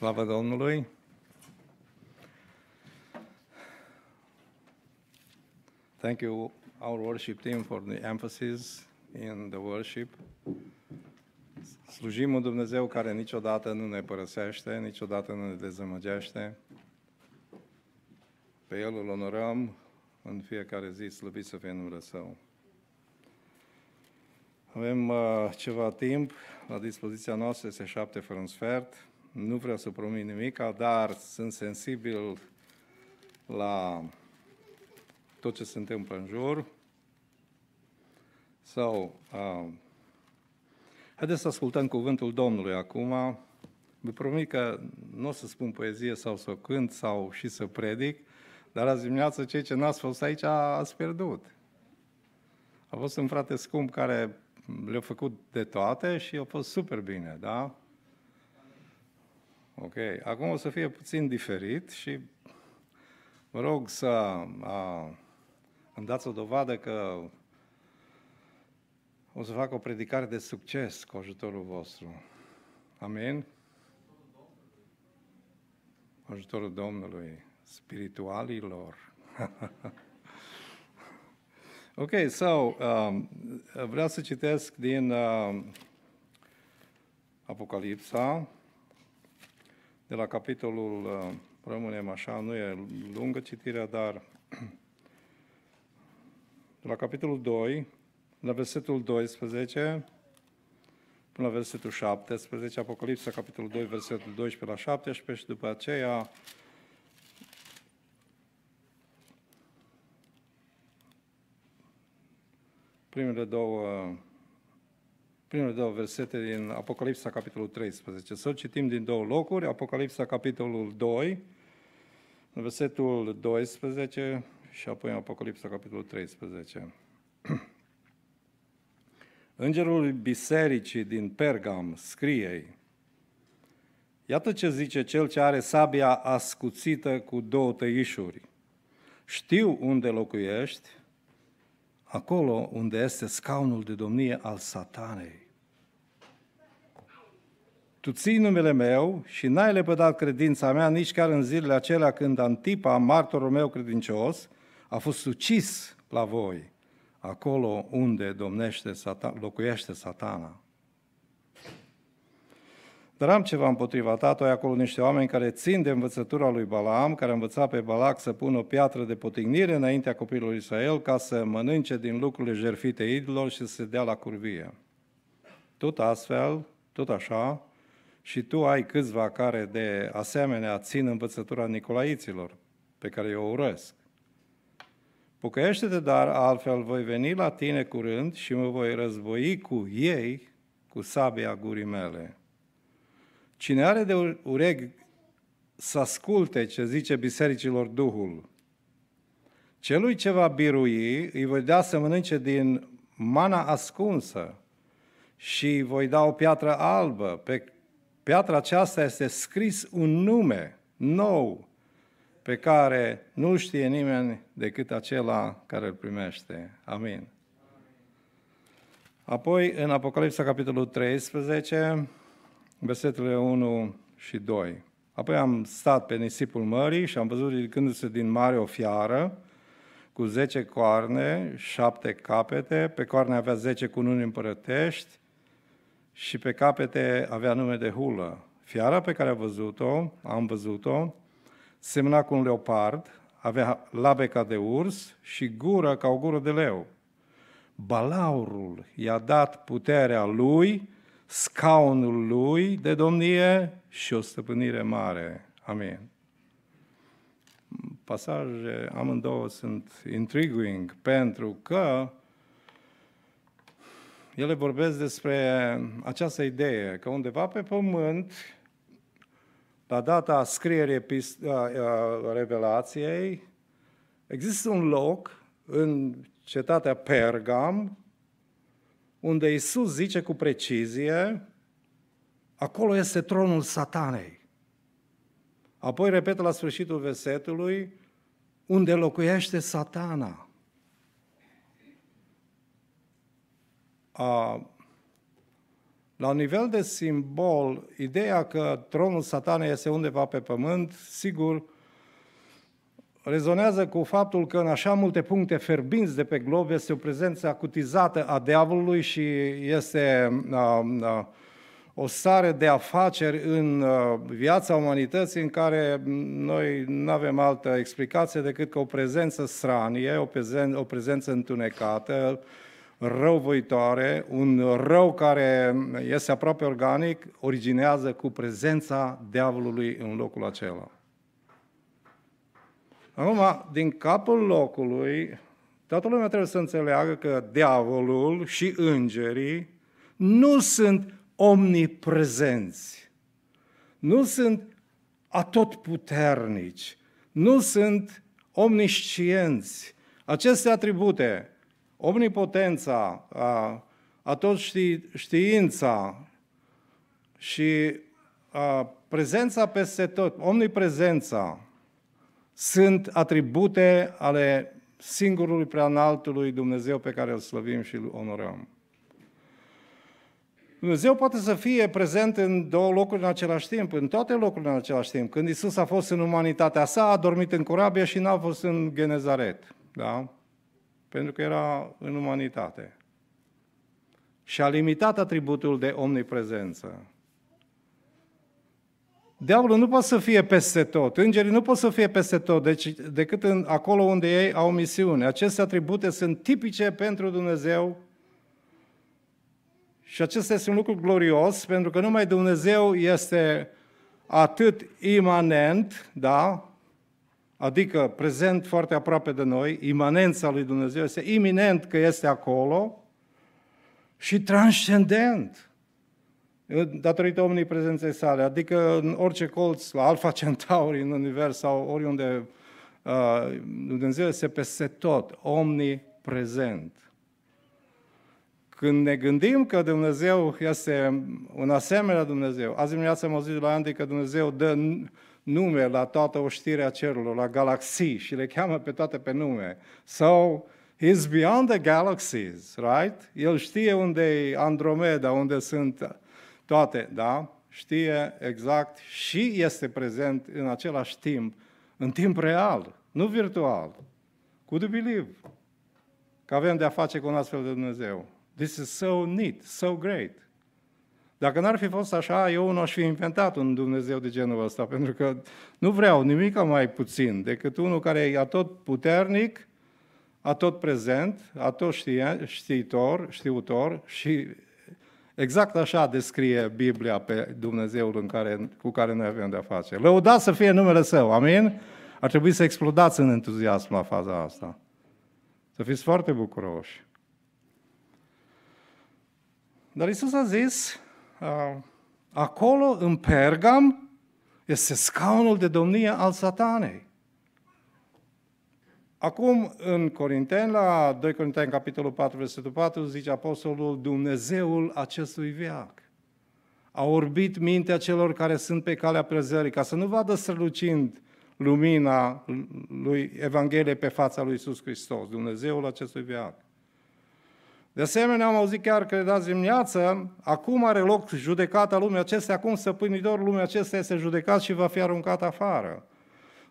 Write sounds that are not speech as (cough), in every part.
Slavă Domnului! Thank you, our worship team, for the emphasis in the worship. Slujim un Dumnezeu care niciodată nu ne părăsește, niciodată nu ne dezamăgește. Pe El îl onorăm în fiecare zi, slăvit să fie numele Său. Avem uh, ceva timp la dispoziția noastră, este șapte fără un sfert. Nu vreau să promit nimic, dar sunt sensibil la tot ce se întâmplă în jur. Sau, so, uh, haideți să ascultăm cuvântul Domnului acum. Vă promit că nu o să spun poezie sau să o cânt sau și să predic, dar azi dimineață cei ce n-ați fost aici ați pierdut. A fost un frate scump care le-a făcut de toate și a fost super bine, da? Ok, acum o să fie puțin diferit și vă rog să a, îmi dați o dovadă că o să fac o predicare de succes cu ajutorul vostru. Amin? Ajutorul Domnului, spiritualilor. (laughs) ok, so, um, vreau să citesc din uh, Apocalipsa, de la capitolul, uh, rămânem așa, nu e lungă citirea, dar de la capitolul 2, la versetul 12, până la versetul 17, Apocalipsa, capitolul 2, versetul 12 la 17 și după aceea primele două primele două versete din Apocalipsa, capitolul 13. Să citim din două locuri, Apocalipsa, capitolul 2, versetul 12 și apoi Apocalipsa, capitolul 13. (clears throat) Îngerul bisericii din Pergam scrie Iată ce zice cel ce are sabia ascuțită cu două tăișuri. Știu unde locuiești, acolo unde este scaunul de domnie al satanei. Tu ții numele meu și n-ai lepădat credința mea nici chiar în zilele acelea când Antipa, martorul meu credincios, a fost ucis la voi, acolo unde domnește satan, locuiește satana. Dar am ceva împotriva ta, tu ai acolo niște oameni care țin de învățătura lui Balaam, care a învățat pe Balac să pună o piatră de potignire înaintea copilului Israel ca să mănânce din lucrurile jerfite idilor și să se dea la curvie. Tot astfel, tot așa, și tu ai câțiva care de asemenea țin învățătura Nicolaiților, pe care eu urăsc. pucăiește te dar altfel voi veni la tine curând și mă voi război cu ei, cu sabia gurii mele. Cine are de ureg să asculte ce zice bisericilor Duhul. Celui ce va birui, îi voi da să mănânce din mana ascunsă și îi voi da o piatră albă pe piatra aceasta este scris un nume nou pe care nu știe nimeni decât acela care îl primește. Amin. Apoi, în Apocalipsa, capitolul 13, versetele 1 și 2. Apoi am stat pe nisipul mării și am văzut ridicându-se din mare o fiară cu zece coarne, 7 capete, pe coarne avea zece cununi împărătești, și pe capete avea nume de hulă. Fiara pe care a văzut-o, am văzut-o, semna cu un leopard, avea labe ca de urs și gură ca o gură de leu. Balaurul i-a dat puterea lui, scaunul lui de domnie și o stăpânire mare. Amin. Pasaje amândouă sunt intriguing pentru că ele vorbesc despre această idee că undeva pe pământ, la data scrierii Revelației, există un loc în cetatea Pergam unde Isus zice cu precizie, acolo este tronul satanei. Apoi repetă la sfârșitul versetului, unde locuiește satana. A, la nivel de simbol, ideea că tronul satanei este undeva pe pământ, sigur, rezonează cu faptul că în așa multe puncte ferbinți de pe glob este o prezență acutizată a diavolului și este a, a, o stare de afaceri în viața umanității în care noi nu avem altă explicație decât că o prezență stranie, o prezență, o prezență întunecată, răuvoitoare, un rău care este aproape organic, originează cu prezența diavolului în locul acela. Acum, din capul locului, toată lumea trebuie să înțeleagă că diavolul și îngerii nu sunt omniprezenți, nu sunt atotputernici, nu sunt omniscienți. Aceste atribute omnipotența, a, a tot ști, știința și a, prezența peste tot, omniprezența, sunt atribute ale singurului preanaltului Dumnezeu pe care îl slăvim și îl onorăm. Dumnezeu poate să fie prezent în două locuri în același timp, în toate locurile în același timp. Când Isus a fost în umanitatea sa, a dormit în corabie și n-a fost în Genezaret. Da? pentru că era în umanitate. Și a limitat atributul de omniprezență. Diavolul nu poate să fie peste tot, îngerii nu pot să fie peste tot, deci, decât în, acolo unde ei au misiune. Aceste atribute sunt tipice pentru Dumnezeu și acesta este un lucru glorios, pentru că numai Dumnezeu este atât imanent, da, adică prezent foarte aproape de noi, imanența lui Dumnezeu este iminent că este acolo și transcendent datorită omniprezenței sale, adică în orice colț, la Alfa Centauri în univers sau oriunde uh, Dumnezeu este peste tot, prezent. când ne gândim că Dumnezeu este un asemenea Dumnezeu, azi dimineața am auzit de la Andy că Dumnezeu dă nume la toată oștirea cerului, la galaxii și le cheamă pe toate pe nume. So, He's beyond the galaxies, right? El știe unde e Andromeda, unde sunt toate, da? Știe exact și este prezent în același timp, în timp real, nu virtual. Could you believe? Că avem de-a face cu un astfel de Dumnezeu. This is so neat, so great. Dacă n-ar fi fost așa, eu nu aș fi inventat un Dumnezeu de genul ăsta, pentru că nu vreau nimic mai puțin decât unul care e atot puternic, atot prezent, atot știe, știitor, știutor și exact așa descrie Biblia pe Dumnezeul în care, cu care noi avem de-a face. Lăudați să fie numele Său, amin? Ar trebui să explodați în entuziasm la faza asta. Să fiți foarte bucuroși. Dar Isus a zis, Ah, acolo, în Pergam, este scaunul de domnie al satanei. Acum, în Corinten la 2 Corinteni, capitolul 4, versetul 4, zice Apostolul, Dumnezeul acestui veac a orbit mintea celor care sunt pe calea prezării, ca să nu vadă strălucind lumina lui Evangheliei pe fața lui Iisus Hristos, Dumnezeul acestui veac. De asemenea, am auzit chiar că dați dimineață, acum are loc judecata lumii acestea, acum stăpânitorul lumii acestea este judecat și va fi aruncat afară.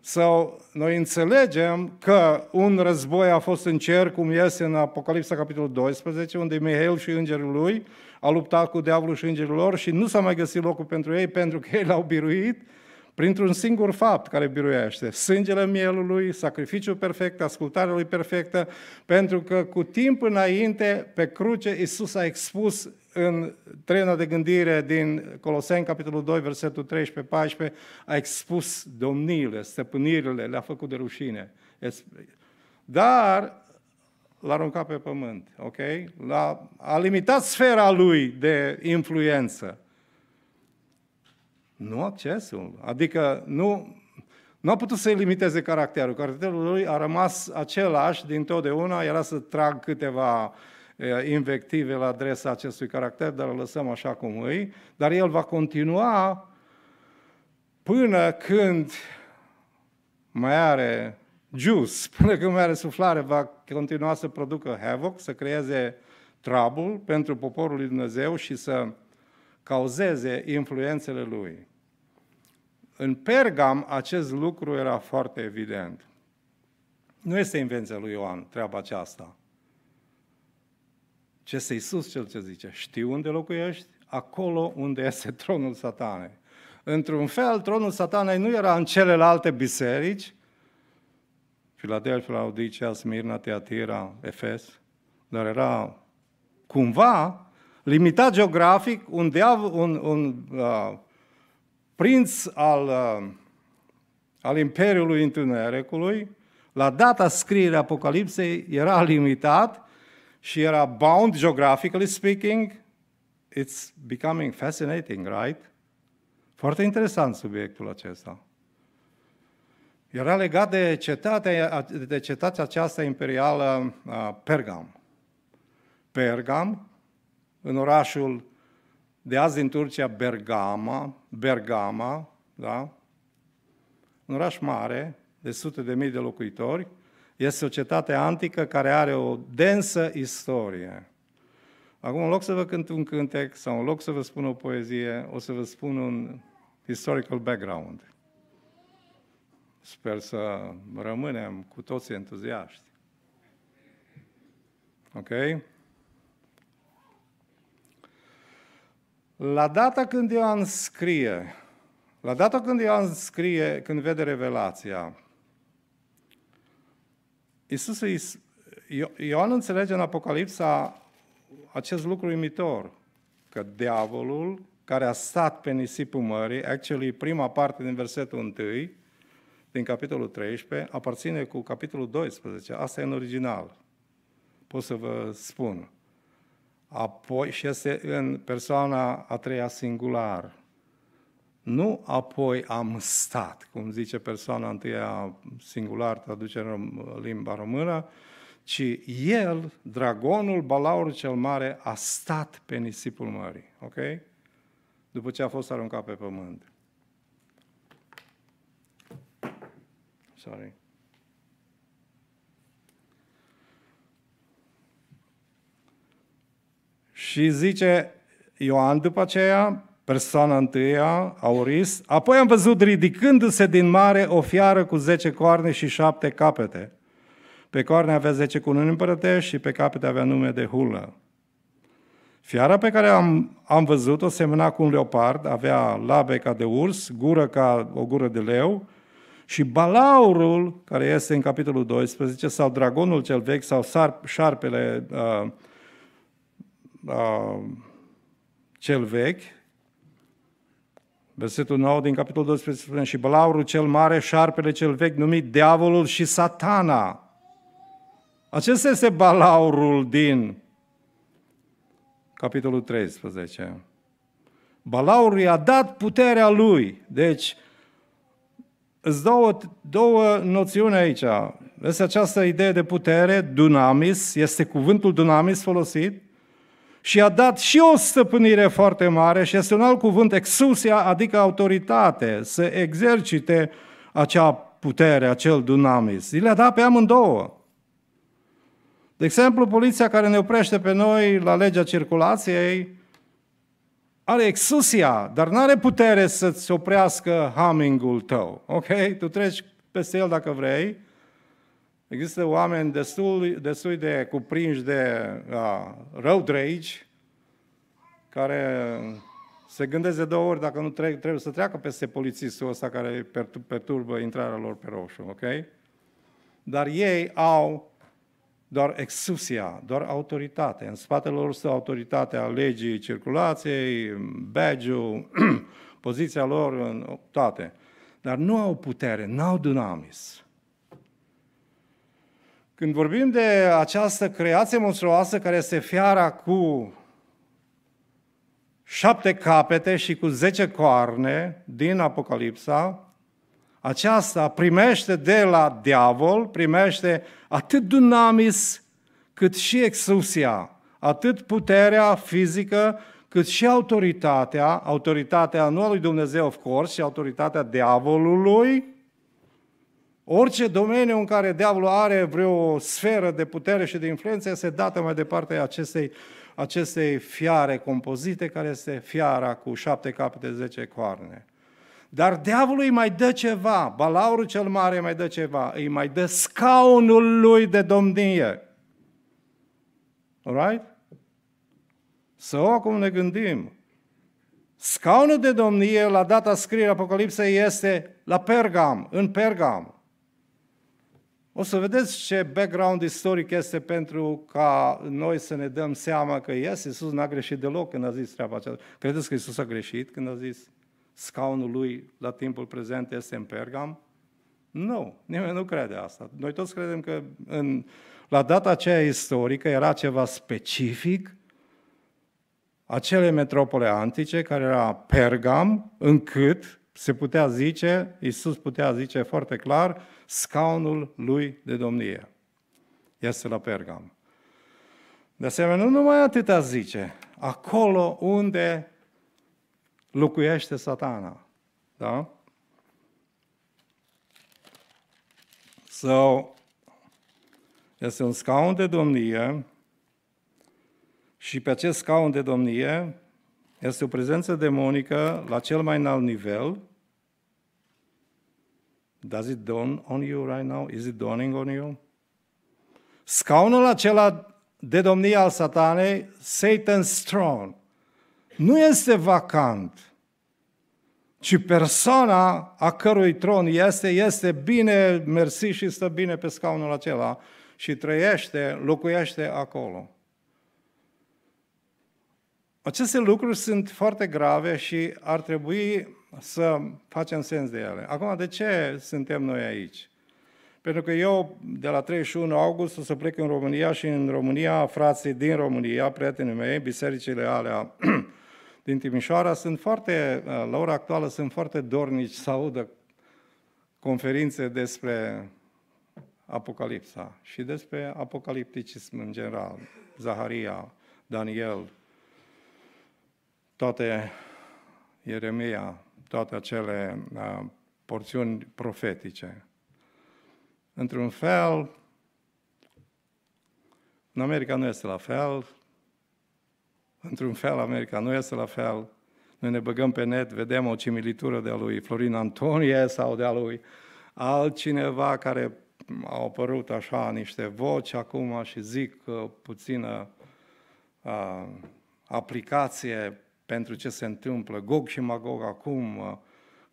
Sau noi înțelegem că un război a fost în cer, cum este în Apocalipsa capitolul 12, unde Mihail și îngerul lui a luptat cu diavolul și îngerul lor și nu s-a mai găsit locul pentru ei pentru că ei l-au biruit printr-un singur fapt care biruiește, sângele mielului, sacrificiul perfect, ascultarea lui perfectă, pentru că cu timp înainte, pe cruce, Isus a expus în trena de gândire din Coloseni, capitolul 2, versetul 13-14, a expus domniile, stăpânirile, le-a făcut de rușine. Dar l-a aruncat pe pământ, ok? L-a, a limitat sfera lui de influență. Nu accesul. Adică nu, nu a putut să-i limiteze caracterul. Caracterul lui a rămas același din totdeauna. Era să trag câteva invective la adresa acestui caracter, dar îl lăsăm așa cum îi. Dar el va continua până când mai are juice, (laughs) până când mai are suflare, va continua să producă havoc, să creeze trouble pentru poporul lui Dumnezeu și să cauzeze influențele lui. În Pergam acest lucru era foarte evident. Nu este invenția lui Ioan treaba aceasta. Ce este Iisus cel ce zice, știu unde locuiești? Acolo unde este (laughs) tronul satanei. Într-un fel, tronul satanei nu era în celelalte biserici, Filadelfia, Laodicea, Smirna, Teatira, Efes, dar era cumva limitat geografic, un, diav, un, un uh, prinț al, uh, al Imperiului Întunericului, la data scrierii Apocalipsei era limitat și era bound geographically speaking. It's becoming fascinating, right? Foarte interesant subiectul acesta. Era legat de cetatea, de cetatea aceasta imperială uh, Pergam. Pergam, în orașul de azi din Turcia Bergama, Bergama, da? un oraș mare de sute de mii de locuitori, este o cetate antică care are o densă istorie. Acum, în loc să vă cânt un cântec sau în loc să vă spun o poezie, o să vă spun un historical background. Sper să rămânem cu toți entuziaști. Ok? La data când Ioan scrie, la data când Ioan scrie, când vede revelația, Iisus îi, Ioan înțelege în Apocalipsa acest lucru imitor, că diavolul care a stat pe nisipul mării, actually prima parte din versetul 1, din capitolul 13, aparține cu capitolul 12. Asta e în original. Pot să vă spun apoi și este în persoana a treia singular. Nu apoi am stat, cum zice persoana a treia singular, traducerea în limba română, ci el, dragonul, balaurul cel mare, a stat pe nisipul mării, ok? După ce a fost aruncat pe pământ. Sorry. Și zice Ioan după aceea, persoana întâia, Auris, apoi am văzut ridicându-se din mare o fiară cu zece coarne și șapte capete. Pe coarne avea zece cununi împărătești și pe capete avea nume de hulă. Fiara pe care am, am văzut-o semăna cu un leopard, avea labe ca de urs, gură ca o gură de leu și balaurul, care este în capitolul 12, sau dragonul cel vechi, sau sarp, șarpele uh, uh, cel vechi, versetul 9 din capitolul 12 spune, și balaurul cel mare, șarpele cel vechi, numit diavolul și satana. Acesta este balaurul din capitolul 13. Balaurul i-a dat puterea lui. Deci, îți două, două noțiuni aici. Este această idee de putere, dunamis, este cuvântul dunamis folosit, și a dat și o stăpânire foarte mare și este un alt cuvânt, exusia, adică autoritate, să exercite acea putere, acel dunamis. I le-a dat pe amândouă. De exemplu, poliția care ne oprește pe noi la legea circulației are exusia, dar nu are putere să-ți oprească hamingul tău. Ok? Tu treci peste el dacă vrei, Există oameni destul, destul de cuprinși de uh, road rage, care se gândesc de două ori dacă nu trec, trebuie să treacă peste polițistul ăsta care perturbă intrarea lor pe roșu, ok? Dar ei au doar exusia, doar autoritate. În spatele lor stă autoritatea legii circulației, badge (clears throat) poziția lor toate. Dar nu au putere, n-au dinamis. Când vorbim de această creație monstruoasă care este fiara cu șapte capete și cu zece coarne din Apocalipsa, aceasta primește de la diavol, primește atât dunamis cât și exusia, atât puterea fizică cât și autoritatea, autoritatea nu a lui Dumnezeu, of course, și autoritatea diavolului, Orice domeniu în care diavolul are vreo sferă de putere și de influență este dată mai departe acestei, acestei fiare compozite, care este fiara cu șapte capete, zece coarne. Dar diavolul îi mai dă ceva, balaurul cel mare îi mai dă ceva, îi mai dă scaunul lui de domnie. Alright? Să o acum ne gândim. Scaunul de domnie la data scrierii Apocalipsei este la Pergam, în Pergam. O să vedeți ce background istoric este pentru ca noi să ne dăm seama că yes, Iisus n-a greșit deloc când a zis treaba aceasta. Credeți că Iisus a greșit când a zis scaunul lui la timpul prezent este în Pergam? Nu, nimeni nu crede asta. Noi toți credem că în, la data aceea istorică era ceva specific acele metropole antice, care era Pergam, încât se putea zice, Iisus putea zice foarte clar, scaunul lui de domnie. Este la Pergam. De asemenea, nu numai atâta zice, acolo unde locuiește satana. Da? So, este un scaun de domnie și pe acest scaun de domnie este o prezență demonică la cel mai înalt nivel. Does it dawn on you right now? Is it dawning on you? Scaunul acela de domnie al satanei, Satan's throne, nu este vacant, ci persoana a cărui tron este, este bine, mersi și stă bine pe scaunul acela și trăiește, locuiește acolo. Aceste lucruri sunt foarte grave și ar trebui să facem sens de ele. Acum, de ce suntem noi aici? Pentru că eu, de la 31 august, o să plec în România și în România, frații din România, prietenii mei, bisericile alea (clears throat) din Timișoara, sunt foarte, uh, la ora actuală, sunt foarte dornici să audă conferințe despre Apocalipsa și despre apocalipticism în general, Zaharia, Daniel, toate Ieremia, toate acele porțiuni profetice. Într-un fel, în America nu este la fel, într-un fel America nu este la fel, noi ne băgăm pe net, vedem o cimilitură de-a lui Florin Antonie sau de-a lui altcineva care a apărut așa niște voci acum și zic uh, puțină a, uh, aplicație pentru ce se întâmplă. Gog și Magog acum,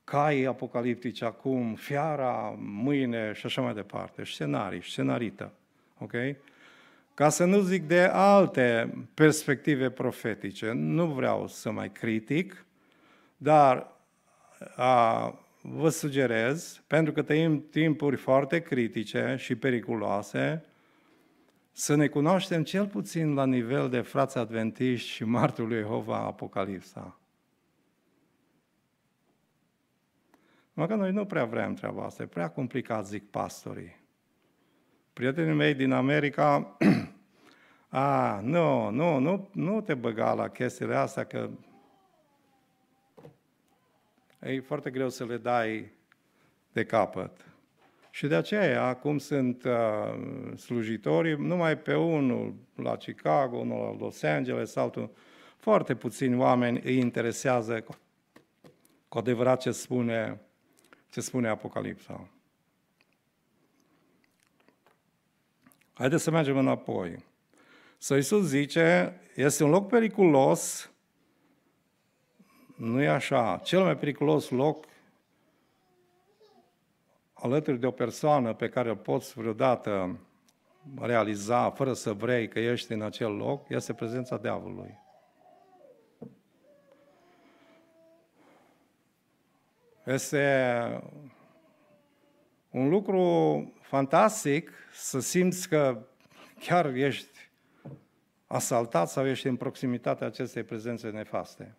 cai apocaliptici acum, fiara mâine și așa mai departe. Scenarii, scenarită. Ok? Ca să nu zic de alte perspective profetice, nu vreau să mai critic, dar a, vă sugerez, pentru că trăim timpuri foarte critice și periculoase, să ne cunoaștem cel puțin la nivel de frați adventiști și martul lui Jehova Apocalipsa. Numai că noi nu prea vrem treaba asta, e prea complicat, zic pastorii. Prietenii mei din America, (clears throat) a, nu, nu, nu, nu te băga la chestiile astea, că e foarte greu să le dai de capăt. Și de aceea, acum sunt uh, slujitorii numai pe unul la Chicago, unul la Los Angeles, altul. Foarte puțini oameni îi interesează cu, cu adevărat ce spune, ce spune Apocalipsa. Haideți să mergem înapoi. Să Iisus zice, este un loc periculos, nu e așa. Cel mai periculos loc alături de o persoană pe care o poți vreodată realiza fără să vrei că ești în acel loc, este prezența diavolului. Este un lucru fantastic să simți că chiar ești asaltat sau ești în proximitatea acestei prezențe nefaste.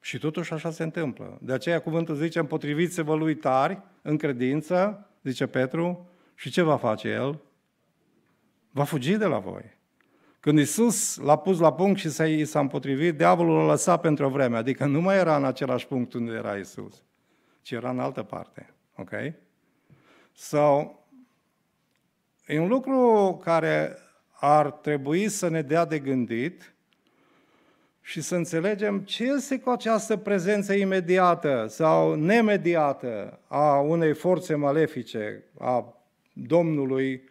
Și totuși așa se întâmplă. De aceea cuvântul zice, împotriviți-vă lui tari în credință, zice Petru, și ce va face el? Va fugi de la voi. Când Isus l-a pus la punct și s-a, s-a împotrivit, diavolul l-a lăsat pentru o vreme, adică nu mai era în același punct unde era Isus, ci era în altă parte. Ok? Sau so, e un lucru care ar trebui să ne dea de gândit și să înțelegem ce este cu această prezență imediată sau nemediată a unei forțe malefice, a Domnului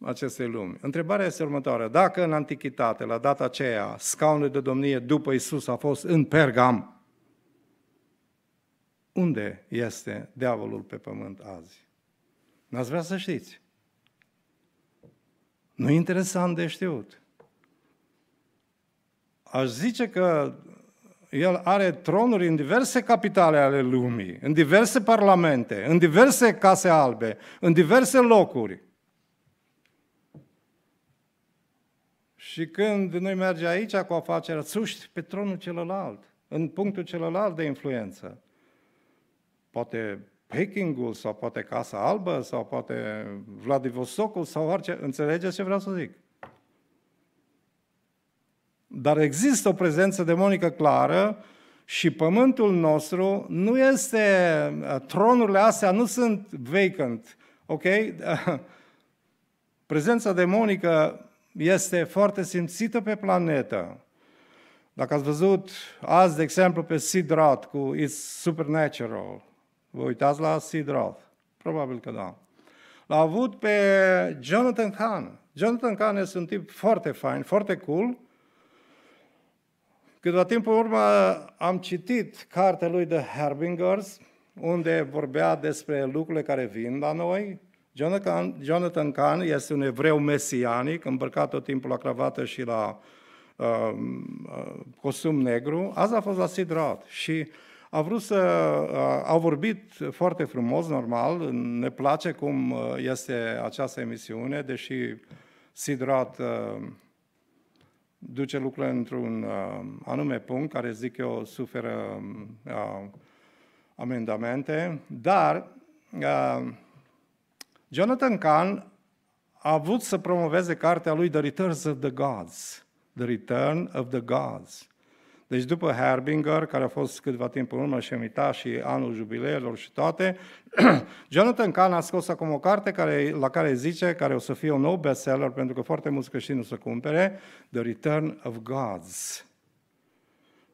acestei lumi. Întrebarea este următoarea. Dacă în antichitate, la data aceea, scaunul de domnie după Isus a fost în Pergam, unde este diavolul pe pământ azi? N-ați vrea să știți. Nu interesant de știut aș zice că el are tronuri în diverse capitale ale lumii, în diverse parlamente, în diverse case albe, în diverse locuri. Și când noi merge aici cu afacerea, țuști pe tronul celălalt, în punctul celălalt de influență. Poate Pekingul sau poate Casa Albă sau poate Vladivostokul sau orice. Înțelegeți ce vreau să zic? Dar există o prezență demonică clară și pământul nostru nu este, uh, tronurile astea nu sunt vacant, ok? (laughs) Prezența demonică este foarte simțită pe planetă. Dacă ați văzut azi, de exemplu, pe Sid Roth cu It's Supernatural, vă uitați la Sid Roth? Probabil că da. L-a avut pe Jonathan Kahn. Jonathan Kahn este un tip foarte fain, foarte cool, Câteva timp în urmă am citit cartea lui The Herbingers, unde vorbea despre lucrurile care vin la noi. Jonathan, Jonathan Kahn este un evreu mesianic, îmbrăcat tot timpul la cravată și la um, uh, costum negru. Azi a fost la Sid Roth și a vrut să... Uh, au vorbit foarte frumos, normal, ne place cum uh, este această emisiune, deși Sid Roth uh, duce lucrurile într-un uh, anume punct, care zic eu suferă um, uh, amendamente, dar uh, Jonathan Kahn a avut să promoveze cartea lui The Returns of the Gods, The Return of the Gods. Deci după Herbinger, care a fost câtva timp în urmă șemita și anul jubileelor și toate, (clears throat) Jonathan Kahn a scos acum o carte care, la care zice, care o să fie un nou bestseller, pentru că foarte mulți creștini o să cumpere, The Return of Gods.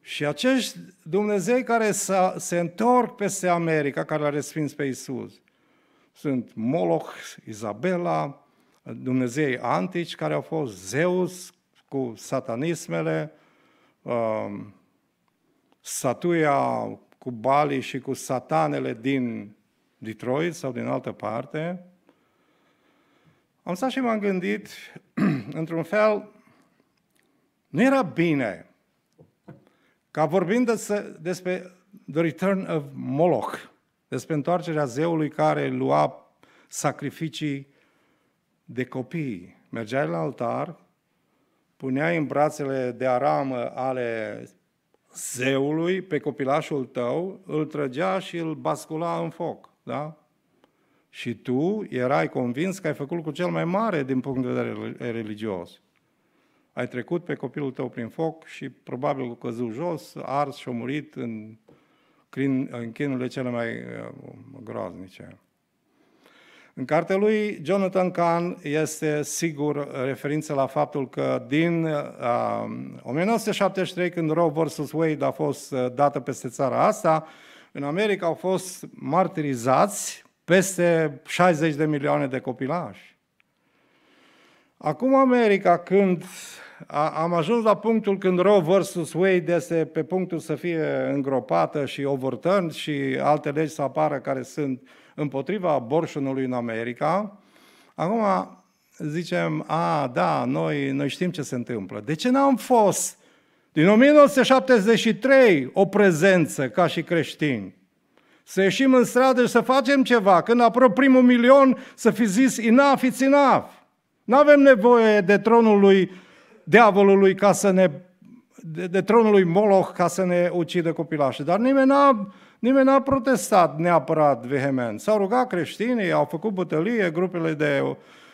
Și acești Dumnezei care se întorc peste America, care l-a respins pe Isus, sunt Moloch, Izabela, Dumnezei antici care au fost Zeus cu satanismele, uh, um, statuia cu bali și cu satanele din Detroit sau din altă parte, am stat și m-am gândit, (clears throat) într-un fel, nu era bine ca vorbind despre The Return of Moloch, despre întoarcerea zeului care lua sacrificii de copii. Mergeai la altar, puneai în brațele de aramă ale zeului pe copilașul tău, îl trăgea și îl bascula în foc, da? Și tu erai convins că ai făcut cu cel mai mare din punct de vedere religios. Ai trecut pe copilul tău prin foc și probabil a căzut jos, ars și a murit în, în chinurile cele mai uh, groaznice. În cartea lui Jonathan Kahn este sigur referință la faptul că din uh, um, 1973, când Roe vs. Wade a fost uh, dată peste țara asta, în America au fost martirizați peste 60 de milioane de copilași. Acum America, când a, am ajuns la punctul când Roe vs. Wade este pe punctul să fie îngropată și overturned și alte legi să apară care sunt uh, împotriva abortionului în America, acum zicem, a, da, noi, noi știm ce se întâmplă. De ce n-am fost din 1973 o prezență ca și creștini? Să ieșim în stradă și să facem ceva. Când apropim un milion, să fi zis enough, it's enough. Nu avem nevoie de tronul lui diavolului ca să ne de, de tronul lui Moloch ca să ne ucidă copilașii. Dar nimeni n-a Nimeni n-a protestat neapărat vehement. S-au rugat creștinii, au făcut bătălie, grupele de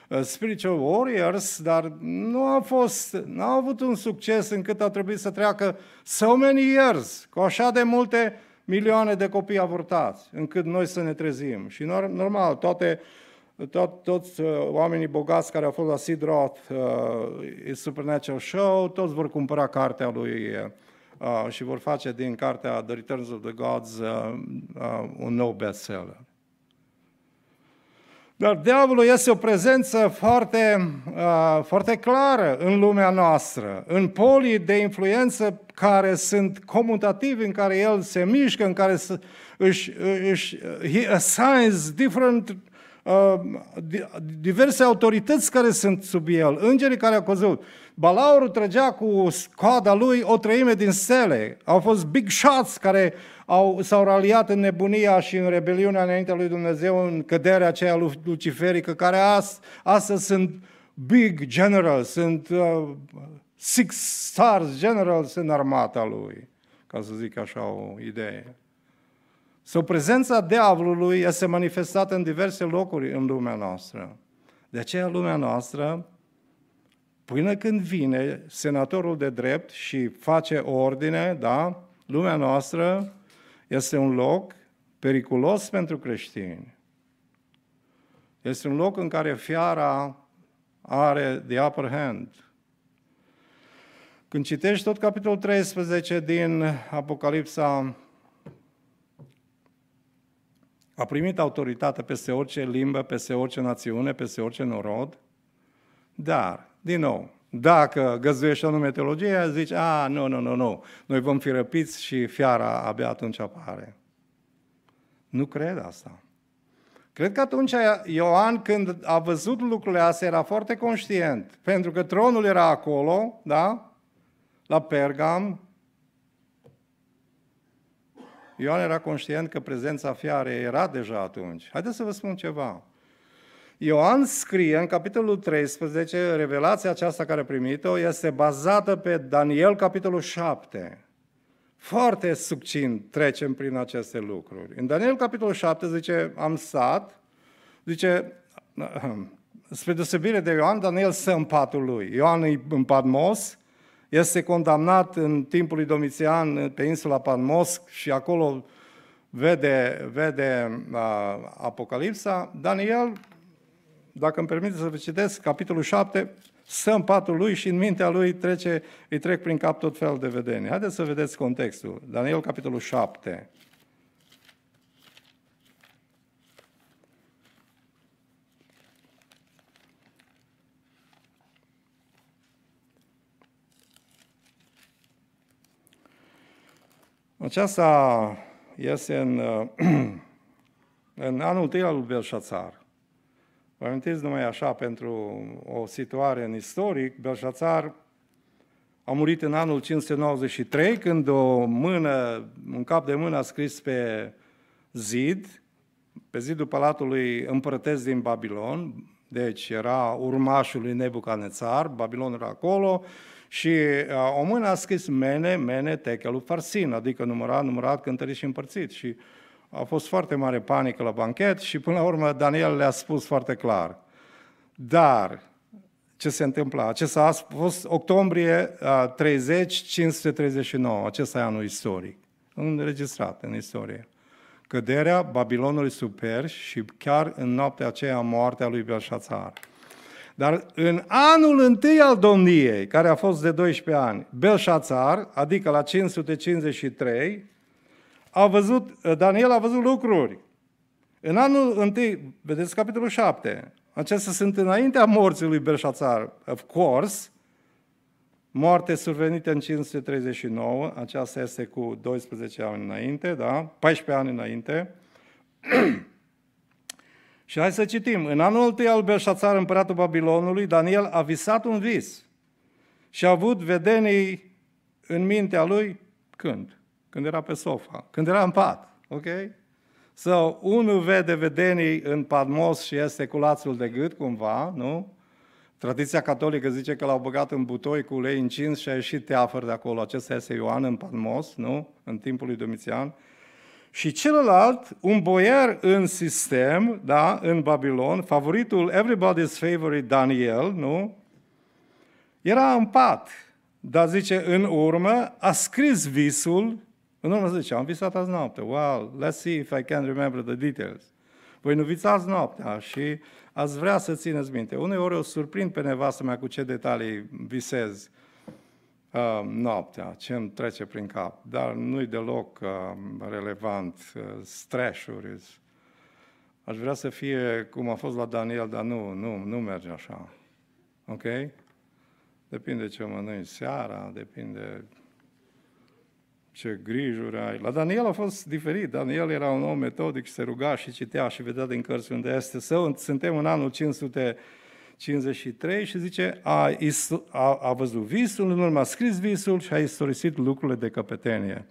uh, spiritual warriors, dar nu a fost, nu au avut un succes încât a trebuit să treacă so many years, cu așa de multe milioane de copii avortați, încât noi să ne trezim. Și normal, toate, tot, toți uh, oamenii bogați care au fost la Sid Roth, uh, Supernatural Show, toți vor cumpăra cartea lui uh, Uh, și vor face din cartea The Returns of the Gods uh, uh, un nou bestseller. Dar diavolul este o prezență foarte, uh, foarte clară în lumea noastră, în polii de influență care sunt comutativi, în care el se mișcă, în care își, își he assigns different uh, diverse autorități care sunt sub el, îngerii care au căzut. Balaurul trăgea cu coada lui o treime din sele. Au fost big shots care au, s-au raliat în nebunia și în rebeliunea înaintea lui Dumnezeu, în căderea aceea luciferică, care ast- astăzi sunt big generals, sunt uh, six stars generals în armata lui, ca să zic așa o idee. Sau prezența diavolului este manifestată în diverse locuri în lumea noastră. De aceea lumea noastră Până când vine senatorul de drept și face o ordine, da, lumea noastră este un loc periculos pentru creștini. Este un loc în care fiara are the upper hand. Când citești tot capitolul 13 din Apocalipsa, a primit autoritate peste orice limbă, peste orice națiune, peste orice norod, dar din nou, dacă găzduiești anume teologia, zici, a, nu, nu, nu, nu, noi vom fi răpiți și fiara abia atunci apare. Nu cred asta. Cred că atunci Ioan, când a văzut lucrurile astea, era foarte conștient, pentru că tronul era acolo, da? La Pergam. Ioan era conștient că prezența fiarei era deja atunci. Haideți să vă spun ceva. Ioan scrie în capitolul 13, revelația aceasta care a primit-o este bazată pe Daniel capitolul 7. Foarte succint trecem prin aceste lucruri. În Daniel capitolul 7 zice, am stat, zice, (clears throat) spre deosebire de Ioan, Daniel stă în patul lui. Ioan e în Padmos, este condamnat în timpul lui Domitian pe insula Padmos și acolo vede, vede uh, Apocalipsa. Daniel dacă îmi permite să vă citesc, capitolul 7, stă în patul lui și în mintea lui trece, îi trec prin cap tot felul de vedeni. Haideți să vedeți contextul. Daniel, capitolul 7. Aceasta este în, (clears throat) în anul 1 al lui Belșațar. Vă amintiți numai așa pentru o situare în istoric, Belșațar a murit în anul 593 când o mână, un cap de mână a scris pe zid, pe zidul palatului împărătesc din Babilon, deci era urmașul lui Nebucanețar, Babilon era acolo, și o mână a scris mene, mene, tekelu farsin, adică numărat, numărat, cântărit și împărțit. Și uh, a fost foarte mare panică la banchet și până la urmă Daniel le-a spus foarte clar. Dar ce se întâmpla? Acesta a fost octombrie 30, 539, acesta e anul istoric, înregistrat în istorie. Căderea Babilonului Super și chiar în noaptea aceea moartea lui Belșațar. Dar în anul întâi al domniei, care a fost de 12 ani, Belșațar, adică la 553, a văzut, Daniel a văzut lucruri. În anul 1, vedeți capitolul 7, acestea sunt înaintea morții lui Belșațar, of course, moarte survenită în 539, aceasta este cu 12 ani înainte, da? 14 ani înainte. (clears throat) Și hai să citim. În anul tăi al Belșațar, împăratul Babilonului, Daniel a visat un vis și a avut vedenii în mintea lui când? când era pe sofa, când era în pat, ok? Sau so, unul vede vedenii în Padmos și este cu lațul de gât cumva, nu? Tradiția catolică zice că l-au băgat în butoi cu ulei încins și a ieșit teafăr de acolo. Acesta este Ioan în Padmos, nu? În timpul lui Domitian. Și celălalt, un boier în sistem, da, în Babilon, favoritul, everybody's favorite, Daniel, nu? Era în pat, dar zice, în urmă, a scris visul în urmă zice, am visat azi noapte. Wow, let's see if I can remember the details. Voi nu visați noaptea și ați vrea să țineți minte. Uneori o surprind pe nevastă mea cu ce detalii visez uh, noaptea, ce îmi trece prin cap. Dar nu-i deloc uh, relevant. Uh, Strashuri. Aș vrea să fie cum a fost la Daniel, dar nu, nu, nu merge așa. Ok? Depinde ce mănânci seara, depinde ce grijuri ai. La Daniel a fost diferit. Daniel era un om metodic și se ruga și citea și vedea din cărți unde este său. Suntem în anul 553 și zice a, isu, a, a văzut visul, în urmă a scris visul și a istorisit lucrurile de căpetenie.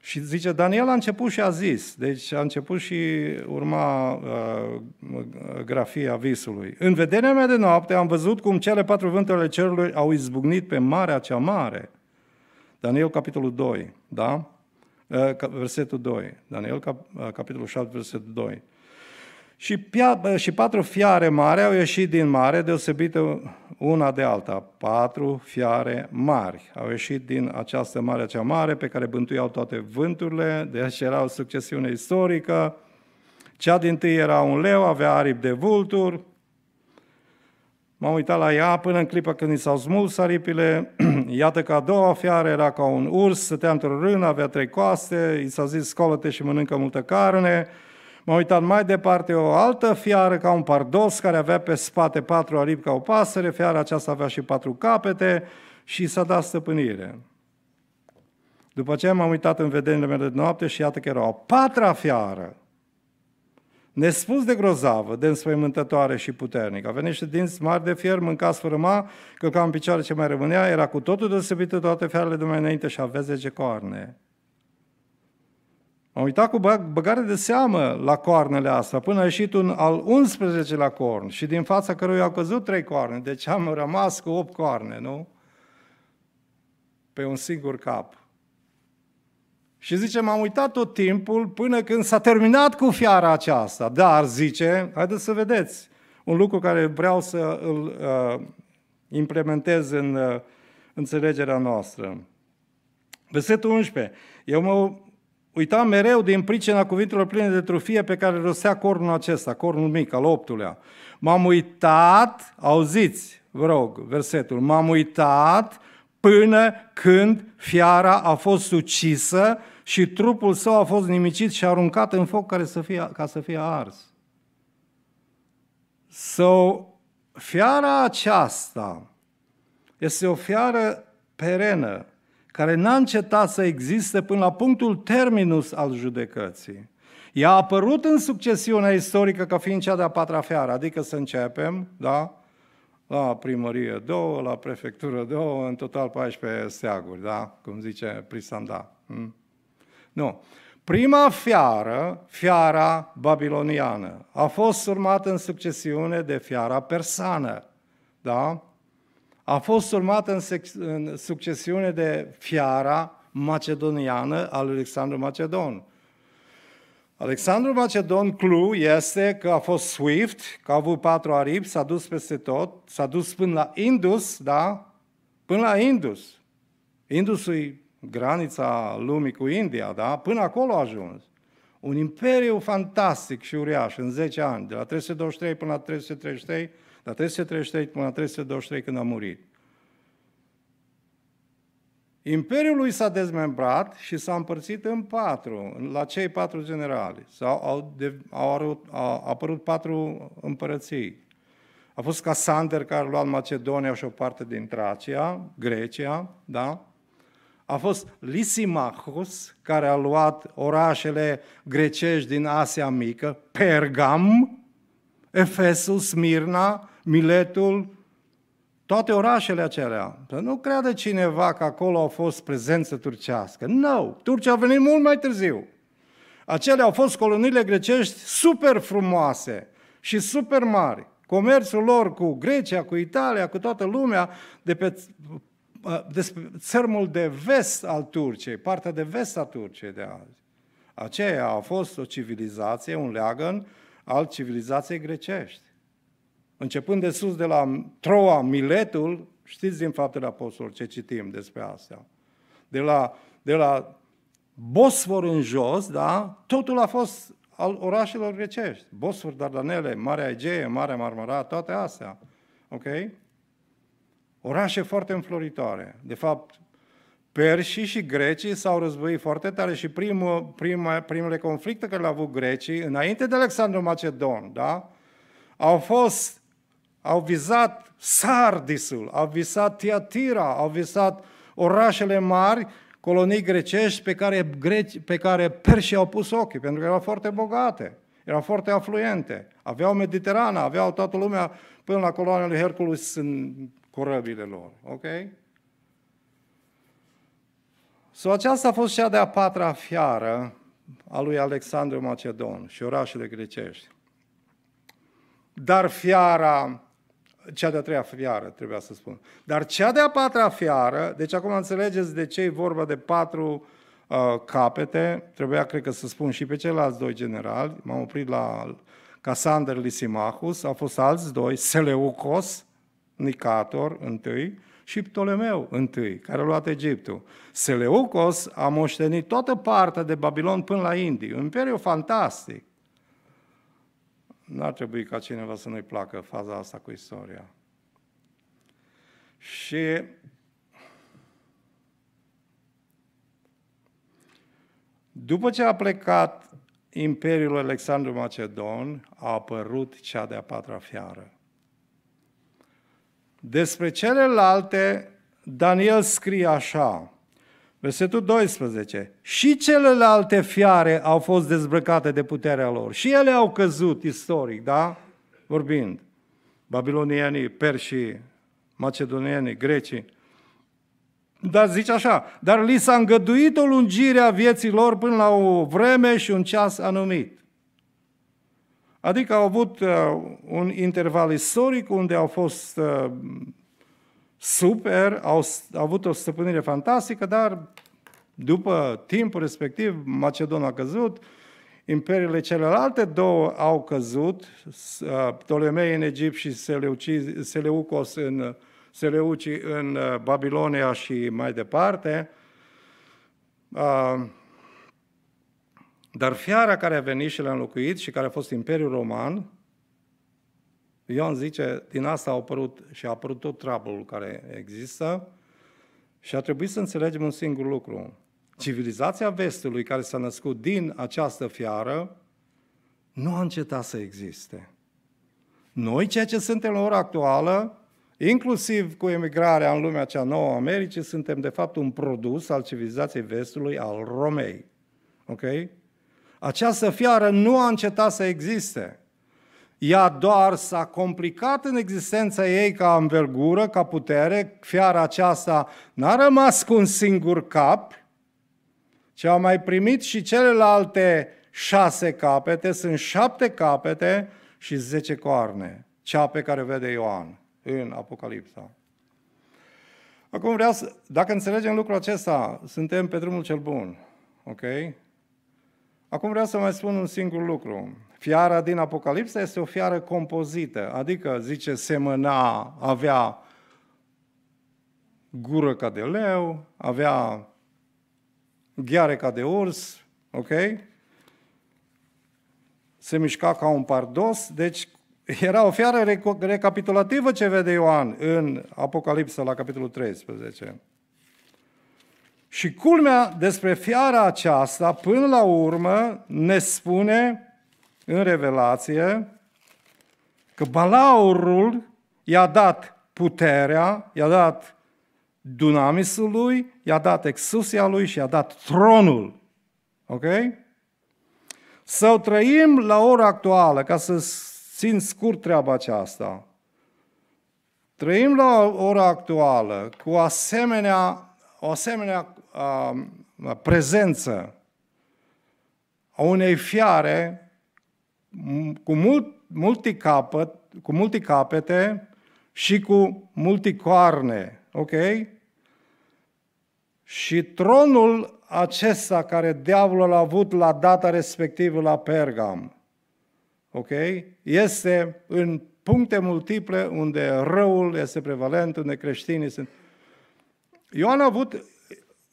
Și zice, Daniel a început și a zis, deci a început și urma uh, grafia visului. În vederea mea de noapte am văzut cum cele patru vânturi ale cerului au izbucnit pe marea cea mare – Daniel, capitolul 2, da? Versetul 2. Daniel, capitolul 7, versetul 2. Și, pia, și patru fiare mari au ieșit din mare, deosebite una de alta. Patru fiare mari au ieșit din această mare cea mare, pe care bântuiau toate vânturile, deci era o succesiune istorică. Cea din tâi era un leu, avea aripi de vulturi, M-am uitat la ea până în clipa când i s-au smuls aripile. (clears throat) Iată că a doua fiară era ca un urs, stătea într-o rână, avea trei coaste, i s-a zis scolă și mănâncă multă carne. M-am uitat mai departe o altă fiară ca un pardos care avea pe spate patru aripi ca o pasăre, fiara aceasta avea și patru capete și s-a dat stăpânire. După ce m-am uitat în vederile mele de noapte și iată că era o patra fiară nespus de grozavă, de înspăimântătoare și puternică. A venit și dinți mari de fier, mânca sfârma, călca în picioare ce mai rămânea, era cu totul deosebită toate fiarele de mai înainte și avea zece coarne. Am uitat cu băgare de seamă la coarnele astea, până a ieșit un al 11-lea corn și din fața căruia au căzut trei coarne, deci am rămas cu opt coarne, nu? Pe un singur cap. Și zice, m-am uitat tot timpul până când s-a terminat cu fiara aceasta. Dar, zice, haideți să vedeți un lucru care vreau să îl uh, implementez în uh, înțelegerea noastră. Versetul 11. Eu mă uitam mereu din pricina cuvintelor pline de trufie pe care rosea cornul acesta, cornul mic, al optulea. M-am uitat, auziți, vă rog, versetul, m-am uitat până când fiara a fost ucisă și trupul său a fost nimicit și aruncat în foc care să fie, ca să fie ars. So, fiara aceasta este o fiară perenă, care n-a încetat să existe până la punctul terminus al judecății. Ea a apărut în succesiunea istorică ca fiind cea de-a patra fiară, adică să începem, da? la primărie două, la prefectură două, în total 14 steaguri, da? Cum zice Prisanda. Hmm? Nu. Prima fiară, fiara babiloniană, a fost urmată în succesiune de fiara persană, da? A fost urmată în, sec- în succesiune de fiara macedoniană al lui Alexandru Macedon. Alexandru Macedon, clu este că a fost swift, că a avut patru aripi, s-a dus peste tot, s-a dus până la Indus, da? Până la Indus. Indusul e granița lumii cu India, da? Până acolo a ajuns. Un imperiu fantastic și uriaș în 10 ani, de la 323 până la 333, de la 333 până la 323 când a murit. Imperiul lui s-a dezmembrat și s-a împărțit în patru, la cei patru generali. s au, de, au, arut, au apărut patru împărății. A fost Casander care a luat Macedonia și o parte din Tracia, Grecia, da? A fost Lysimachus care a luat orașele grecești din Asia Mică, Pergam, Efesus, Smirna, Miletul, toate orașele acelea. Să nu creadă cineva că acolo au fost prezență turcească. Nu, no, turcii au venit mult mai târziu. Acele au fost coloniile grecești super frumoase și super mari. Comerțul lor cu Grecia, cu Italia, cu toată lumea, de pe ă, de țărmul de vest al Turciei, partea de vest a Turciei de azi. Aceea a fost o civilizație, un leagăn al civilizației grecești. Începând de sus de la Troa, Miletul, știți din faptele apostolilor ce citim despre astea. De la, de la Bosfor în jos, da, totul a fost al orașelor grecești. Bosfor, Dardanele, Marea Egee, Marea Marmara, toate astea. Ok? Orașe foarte înfloritoare. De fapt, Persii și grecii s-au războit foarte tare și primul, prima, primele conflicte care le-au avut grecii, înainte de Alexandru Macedon, da? au fost au vizat Sardisul, au visat Tiatira, au visat orașele mari, colonii grecești pe care, greci, pe care perșii au pus ochii, pentru că erau foarte bogate, erau foarte afluente, aveau Mediterana, aveau toată lumea până la coloanele Hercules în corăbile lor. Ok? So, aceasta a fost cea de-a patra fiară a lui Alexandru Macedon și orașele grecești. Dar fiara cea de-a treia fiară, trebuia să spun. Dar cea de-a patra fiară, deci acum înțelegeți de ce e vorba de patru uh, capete, trebuia, cred că, să spun și pe ceilalți doi generali, m-am oprit la Casander Lysimachus, au fost alți doi, Seleucos, Nicator, întâi, și Ptolemeu întâi, care a luat Egiptul. Seleucos a moștenit toată partea de Babilon până la Indii, un imperiu fantastic. Nu ar trebui ca cineva să nu-i placă faza asta cu istoria. Și după ce a plecat Imperiul Alexandru Macedon, a apărut cea de-a patra fiară. Despre celelalte, Daniel scrie așa, Versetul 12. Și celelalte fiare au fost dezbrăcate de puterea lor. Și ele au căzut istoric, da? Vorbind. Babilonienii, perșii, macedonienii, grecii. Dar zice așa, dar li s-a îngăduit o lungire a vieții lor până la o vreme și un ceas anumit. Adică au avut uh, un interval istoric unde au fost uh, super, au, au avut o stăpânire fantastică, dar după timpul respectiv, Macedon a căzut, imperiile celelalte două au căzut, uh, Ptolemei în Egipt și Seleuci, Seleucos în, Seleuci în uh, Babilonia și mai departe. Uh, dar fiara care a venit și le-a înlocuit și care a fost Imperiul Roman, Ion zice, din asta a apărut și a apărut tot trabul care există și a trebuit să înțelegem un singur lucru. Civilizația vestului care s-a născut din această fiară nu a încetat să existe. Noi, ceea ce suntem la ora actuală, inclusiv cu emigrarea în lumea cea nouă a Americii, suntem de fapt un produs al civilizației vestului, al Romei. Ok? Această fiară nu a încetat să existe. Ea doar s-a complicat în existența ei ca învergură, ca putere, fiara aceasta n-a rămas cu un singur cap, ci au mai primit și celelalte șase capete, sunt șapte capete și zece coarne, cea pe care vede Ioan în Apocalipsa. Acum vreau să, dacă înțelegem lucrul acesta, suntem pe drumul cel bun, ok? Acum vreau să mai spun un singur lucru. Fiara din Apocalipsa este o fiară compozită, adică, zice, semăna, avea gură ca de leu, avea gheare ca de urs, ok? Se mișca ca un pardos, deci era o fiară recapitulativă ce vede Ioan în Apocalipsa la capitolul 13. Și culmea despre fiara aceasta, până la urmă, ne spune în Revelație că balaurul i-a dat puterea, i-a dat dunamisul lui, i-a dat exusia lui și i-a dat tronul. Ok? Să trăim la ora actuală, ca să țin scurt treaba aceasta. Trăim la ora actuală cu asemenea, o asemenea a, um, prezență a unei fiare cu mult, multi capăt, cu multi capete și cu coarne, ok? Și tronul acesta care diavolul a avut la data respectivă la Pergam, ok? Este în puncte multiple unde răul este prevalent, unde creștinii sunt. Ioan a avut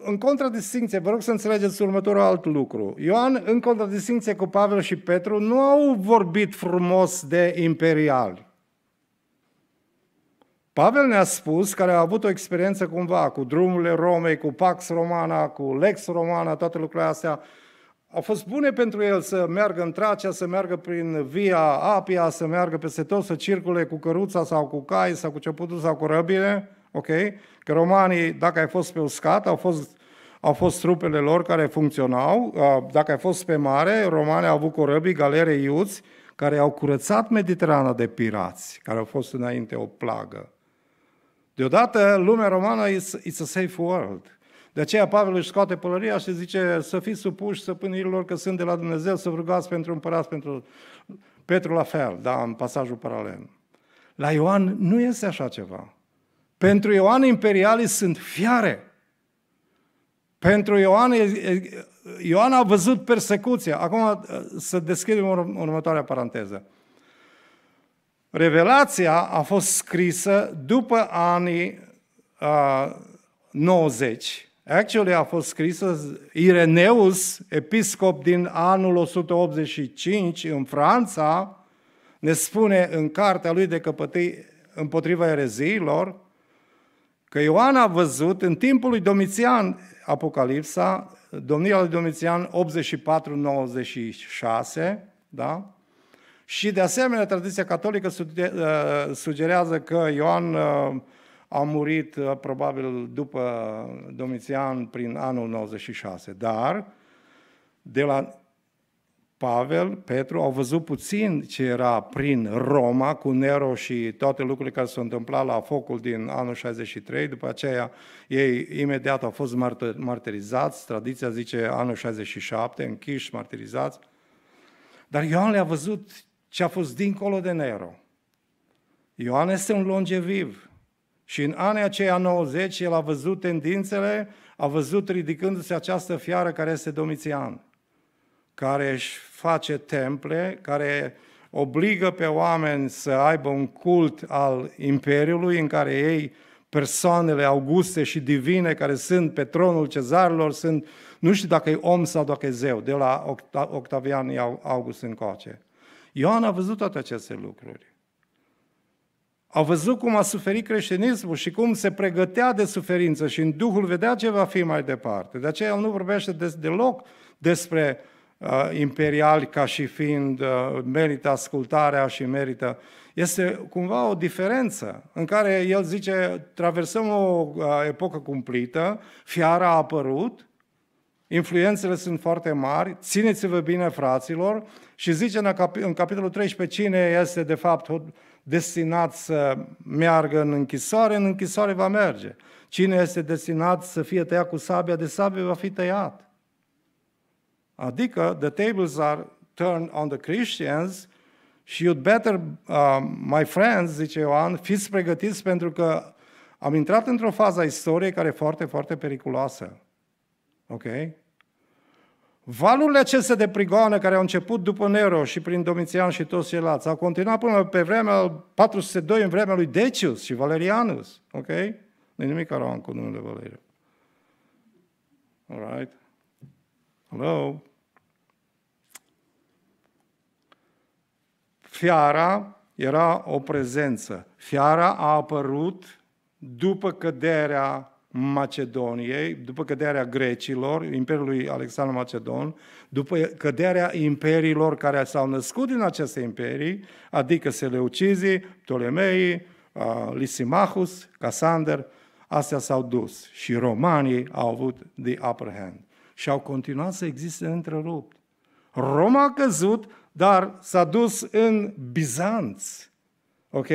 în contradistinție, vă rog să înțelegeți următorul alt lucru. Ioan, în contradistinție cu Pavel și Petru, nu au vorbit frumos de imperiali. Pavel ne-a spus, care a avut o experiență cumva cu drumurile Romei, cu Pax Romana, cu Lex Romana, toate lucrurile astea, au fost bune pentru el să meargă în Tracia, să meargă prin Via Apia, să meargă peste tot, să circule cu căruța sau cu cai sau cu ceputul sau cu răbile, ok? Că romanii, dacă ai fost pe uscat, au fost au fost trupele lor care funcționau. Uh, dacă ai fost pe mare, romanii au avut corăbii, galere, iuți, care au curățat Mediterana de pirați, care au fost înainte o plagă. Deodată, lumea romană it's, it's a safe world. De aceea Pavel își scoate pălăria și zice să fiți supuși săpânirilor că sunt de la Dumnezeu, să rugați pentru împărați, pentru Petru la fel, da, în pasajul paralel. La Ioan nu este așa ceva. Pentru Ioan imperialii sunt fiare. Pentru Ioan, Ioan a văzut persecuția. Acum uh, să deschidem următoarea paranteză. Revelația a fost scrisă după anii uh, 90. Actually a fost scrisă Ireneus, episcop din anul 185 în Franța, ne spune în cartea lui de căpătâi împotriva ereziilor, că Ioan a văzut în timpul lui Domitian Apocalipsa, domnia lui Domitian 84-96, da? Și de asemenea, tradiția catolică ă, sugerează că Ioan ă, a murit ă, probabil după Domitian prin anul 96, dar de la Pavel, Petru au văzut puțin ce era prin Roma cu Nero și toate lucrurile care s-au întâmplat la focul din anul 63, după aceea ei imediat au fost martirizați, tradiția zice anul 67, închiși, martirizați, dar Ioan le-a văzut ce a fost dincolo de Nero. Ioan este un longeviv și în anii aceia 90 el a văzut tendințele, a văzut ridicându-se această fiară care este Domitian care își face temple, care obligă pe oameni să aibă un cult al imperiului în care ei, persoanele auguste și divine care sunt pe tronul cezarilor, sunt, nu știu dacă e om sau dacă e zeu, de la Octavian August încoace. Ioan a văzut toate aceste lucruri. A văzut cum a suferit creștinismul și cum se pregătea de suferință și în Duhul vedea ce va fi mai departe. De aceea el nu vorbește des, deloc despre Uh, imperiali ca și fiind uh, merită ascultarea și merită. Este cumva o diferență în care el zice, traversăm o uh, epocă cumplită, fiara a apărut, influențele sunt foarte mari, țineți-vă bine fraților și zice în, cap- în capitolul 13 cine este de fapt destinat să meargă în închisoare, în închisoare va merge. Cine este destinat să fie tăiat cu sabia, de sabie va fi tăiat. Adică, the tables are turned on the Christians și you'd better, uh, my friends, zice Ioan, fiți pregătiți pentru că am intrat într-o fază a istoriei care e foarte, foarte periculoasă. Ok? Valurile acestea de prigoană care au început după Nero și prin Domitian și toți ceilalți au continuat până pe vremea 402 în vremea lui Decius și Valerianus. Ok? Nu nimic au cu numele Valeriu. Alright? Hello? Fiara era o prezență. Fiara a apărut după căderea Macedoniei, după căderea grecilor, Imperiului Alexandru Macedon, după căderea imperiilor care s-au născut din aceste imperii, adică Seleucizii, Ptolemeii, Lysimachus, Cassander, astea s-au dus și romanii au avut the upper hand și au continuat să existe întrerupt. Roma a căzut, dar s-a dus în Bizanț. Ok?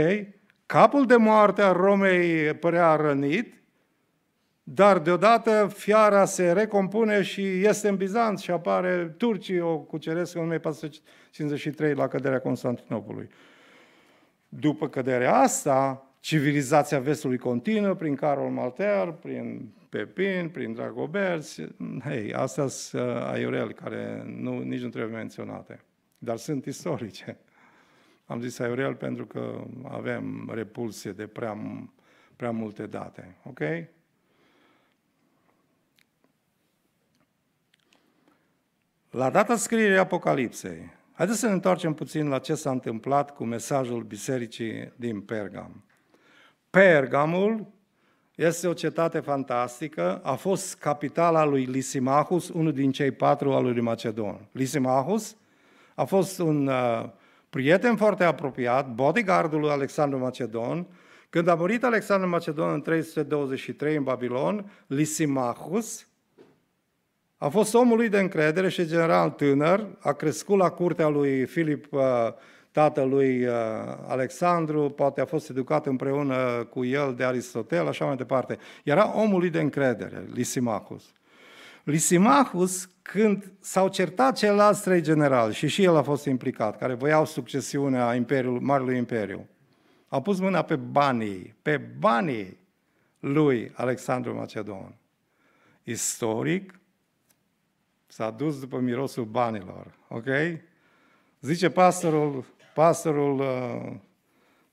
Capul de moarte al Romei părea rănit, dar deodată fiara se recompune și este în Bizanț și apare turcii o cuceresc în 1453 la căderea Constantinopolului. După căderea asta, civilizația vestului continuă prin Carol Malter, prin Pepin, prin Dragoberți, hei, astea sunt uh, aiureli care nu, nici nu trebuie menționate, dar sunt istorice. Am zis aiurel pentru că avem repulsie de prea, prea multe date, ok? La data scrierii Apocalipsei, haideți să ne întoarcem puțin la ce s-a întâmplat cu mesajul bisericii din Pergam. Pergamul este o cetate fantastică, a fost capitala lui Lysimachus, unul din cei patru al lui Macedon. Lysimachus a fost un uh, prieten foarte apropiat, bodyguardul lui Alexandru Macedon. Când a murit Alexandru Macedon în 323 în Babilon, Lysimachus a fost omul lui de încredere și general tânăr, a crescut la curtea lui Filip uh, tatălui uh, Alexandru, poate a fost educat împreună cu el de Aristotel, așa mai departe. Era omul de încredere, Lisimachus. Lisimachus, când s-au certat ceilalți trei generali, și și el a fost implicat, care voiau succesiunea imperiul, Marelui Imperiu, a pus mâna pe banii, pe banii lui Alexandru Macedon. Istoric, s-a dus după mirosul banilor, ok? Zice pastorul pastorul uh,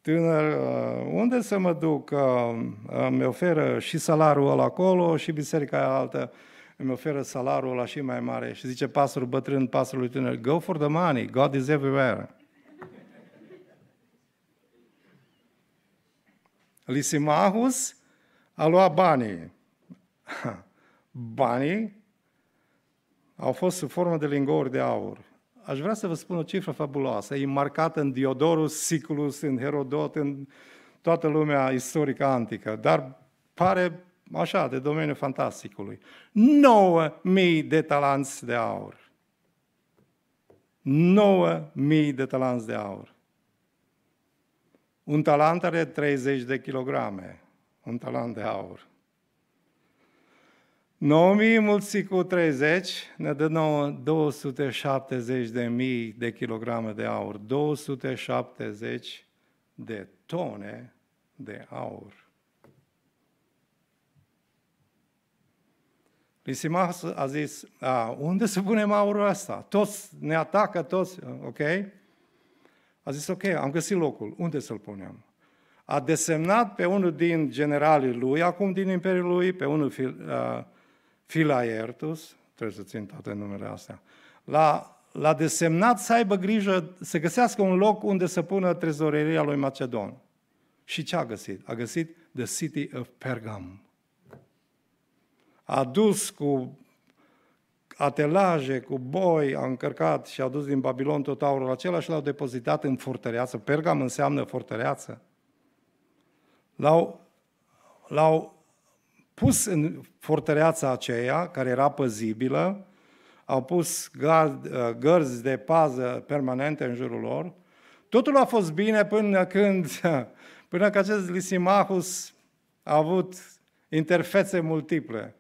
tânăr, uh, unde să mă duc? Uh, îmi oferă și salarul ăla acolo și biserica aia altă îmi oferă salarul ăla și mai mare. Și zice pastorul bătrân, pastorului tânăr, go for the money, God is everywhere. Lisimahus a luat banii. (laughs) Banii au fost sub formă de lingouri de aur aș vrea să vă spun o cifră fabuloasă, e marcată în Diodorus Siculus, în Herodot, în toată lumea istorică antică, dar pare așa, de domeniul fantasticului. 9.000 de talanți de aur. 9.000 de talanți de aur. Un talant are 30 de kilograme. Un talant de aur. 9000 mulțit cu 30 ne dă nouă 270 de mii de kilograme de aur, 270 de tone de aur. Lisimas a zis, a, unde să punem aurul ăsta? Toți ne atacă, toți, ok? A zis, ok, am găsit locul, unde să-l punem? A desemnat pe unul din generalii lui, acum din imperiul lui, pe unul uh, Filaertus, trebuie să țin toate numele astea, La la desemnat să aibă grijă, să găsească un loc unde să pună trezoreria lui Macedon. Și ce a găsit? A găsit The City of Pergam. A dus cu atelaje, cu boi, a încărcat și a dus din Babilon tot aurul acela și l-au depozitat în fortăreață. Pergam înseamnă fortăreață. L-au, l-au pus în fortăreața aceea, care era păzibilă, au pus gard, uh, gărzi de pază permanente în jurul lor. Totul a fost bine până când, (laughs) până când acest Lysimachus a avut interfețe multiple.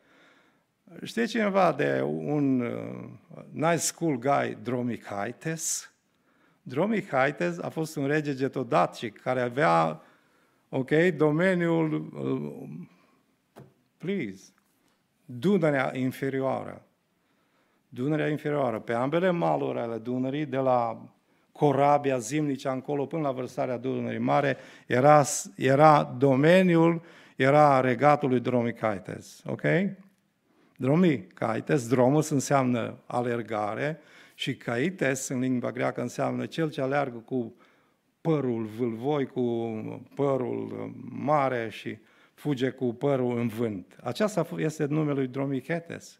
Știe cineva de un uh, nice school guy, Dromichaites. Dromichaites a fost un rege getodacic care avea ok, domeniul uh, Please. Dunărea inferioară. Dunărea inferioară. Pe ambele maluri ale Dunării, de la corabia zimnicea încolo până la vărsarea Dunării Mare, era, era domeniul, era regatului Dromicaites. Ok? Dromicaites, dromus înseamnă alergare și caites în limba greacă înseamnă cel ce alergă cu părul vâlvoi, cu părul mare și fuge cu părul în vânt. Aceasta este numele lui Dromichetes.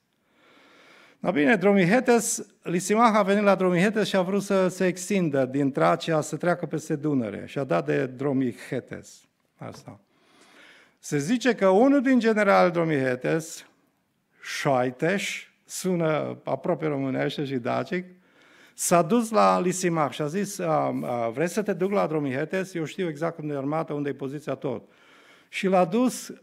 Dar bine, Dromihetes, Lisimah a venit la Dromihetes și a vrut să se extindă din Tracia, să treacă peste Dunăre. Și a dat de Dromihetes. Asta. Se zice că unul din general Dromihetes, Șoaiteș, sună aproape românește și dacic, s-a dus la Lisimah și a zis, vrei să te duc la Dromihetes? Eu știu exact unde e armata, unde e poziția tot. Și l-a dus,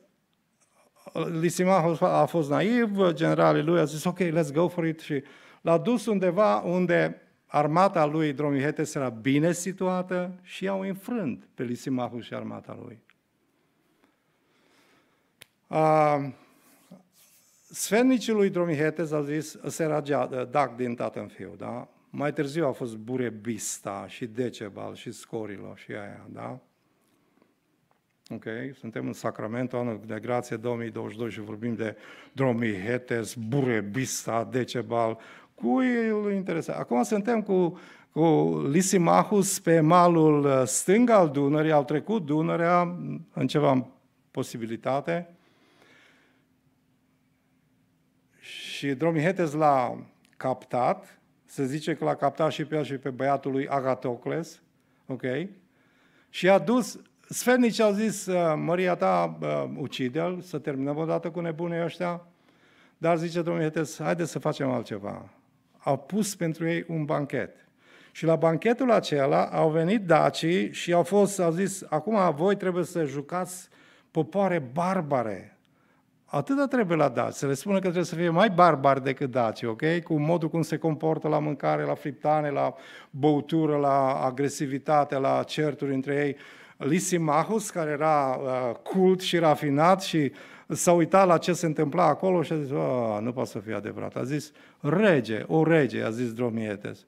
Lisimahus a fost naiv, generalii lui a zis, ok, let's go for it și l-a dus undeva unde armata lui Dromihetes era bine situată și au înfrânt pe Lisimahus și armata lui. Uh, sfernicii lui Dromihetes a zis, se era ă, dac din tată în fiu, da? Mai târziu a fost Burebista și Decebal și Scorilo și aia, da? Ok? Suntem în sacramentul anul de grație 2022 și vorbim de Dromihetes, Burebista, Decebal. Cui îl interesează? Acum suntem cu, cu Lisimachus pe malul uh, stâng al Dunării, au trecut Dunărea în ceva posibilitate. Și Dromihetes l-a captat, se zice că l-a captat și pe el și pe băiatul lui Agatocles, ok? Și a dus Sfernici au zis, ă, Maria ta, ă, ucide-l, să terminăm dată cu nebunii ăștia, dar zice domnul Ietes, haideți să facem altceva. Au pus pentru ei un banchet. Și la banchetul acela au venit dacii și au fost, au zis, acum voi trebuie să jucați popoare barbare. Atâta trebuie la daci, să le spună că trebuie să fie mai barbari decât daci, ok? Cu modul cum se comportă la mâncare, la friptane, la băutură, la agresivitate, la certuri între ei. Lisimachus, care era uh, cult și rafinat și s-a uitat la ce se întâmpla acolo și a zis, nu poate să fie adevărat. A zis, rege, o rege, a zis Dromietes.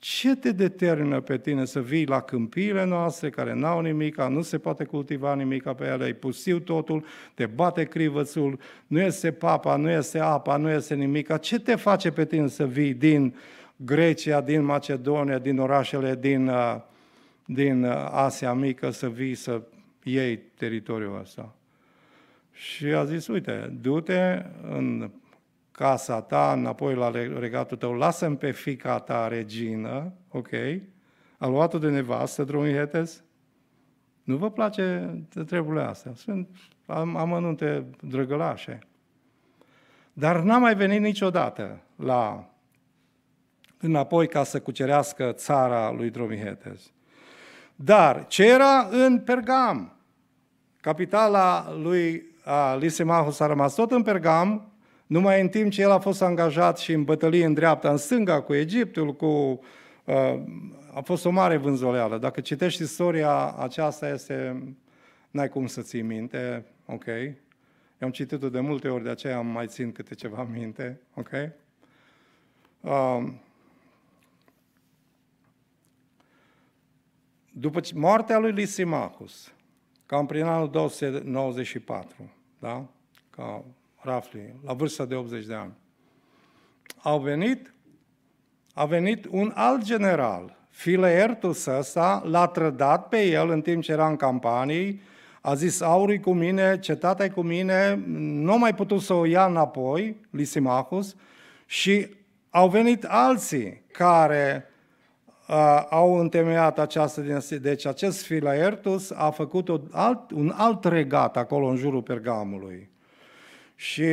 Ce te determină pe tine să vii la câmpiile noastre care n-au nimic, nu se poate cultiva nimic pe ele, e pusiu totul, te bate crivățul, nu este papa, nu este apa, nu este nimic. Ce te face pe tine să vii din Grecia, din Macedonia, din orașele din uh, din uh, Asia Mică să vii să iei teritoriul ăsta. Și a zis, uite, du-te în casa ta, înapoi la regatul tău, lasă-mi pe fica ta regină, ok? A luat-o de nevastă, hetes? Nu vă place treburile astea? Sunt am, amănunte drăgălașe. Dar n-a mai venit niciodată la înapoi ca să cucerească țara lui Dromihetes. Dar ce era în Pergam? Capitala lui Lysimachus a rămas tot în Pergam, numai în timp ce el a fost angajat și în bătălie în dreapta, în stânga, cu Egiptul, cu... A fost o mare vânzoleală. Dacă citești istoria aceasta, este... N-ai cum să ții minte, ok? Eu am citit-o de multe ori, de aceea am mai țin câte ceva minte, ok? Um, După moartea lui Lysimachus, cam prin anul 294, da? ca Rafli, la vârsta de 80 de ani, au venit, a venit un alt general, Fileertus ăsta, l-a trădat pe el în timp ce era în campanii, a zis, aurii cu mine, cetatea cu mine, nu mai putut să o ia înapoi, Lysimachus, și au venit alții care Uh, au întemeiat această dinastie. Deci acest Filaertus a făcut un alt, un alt regat acolo în jurul Pergamului. Și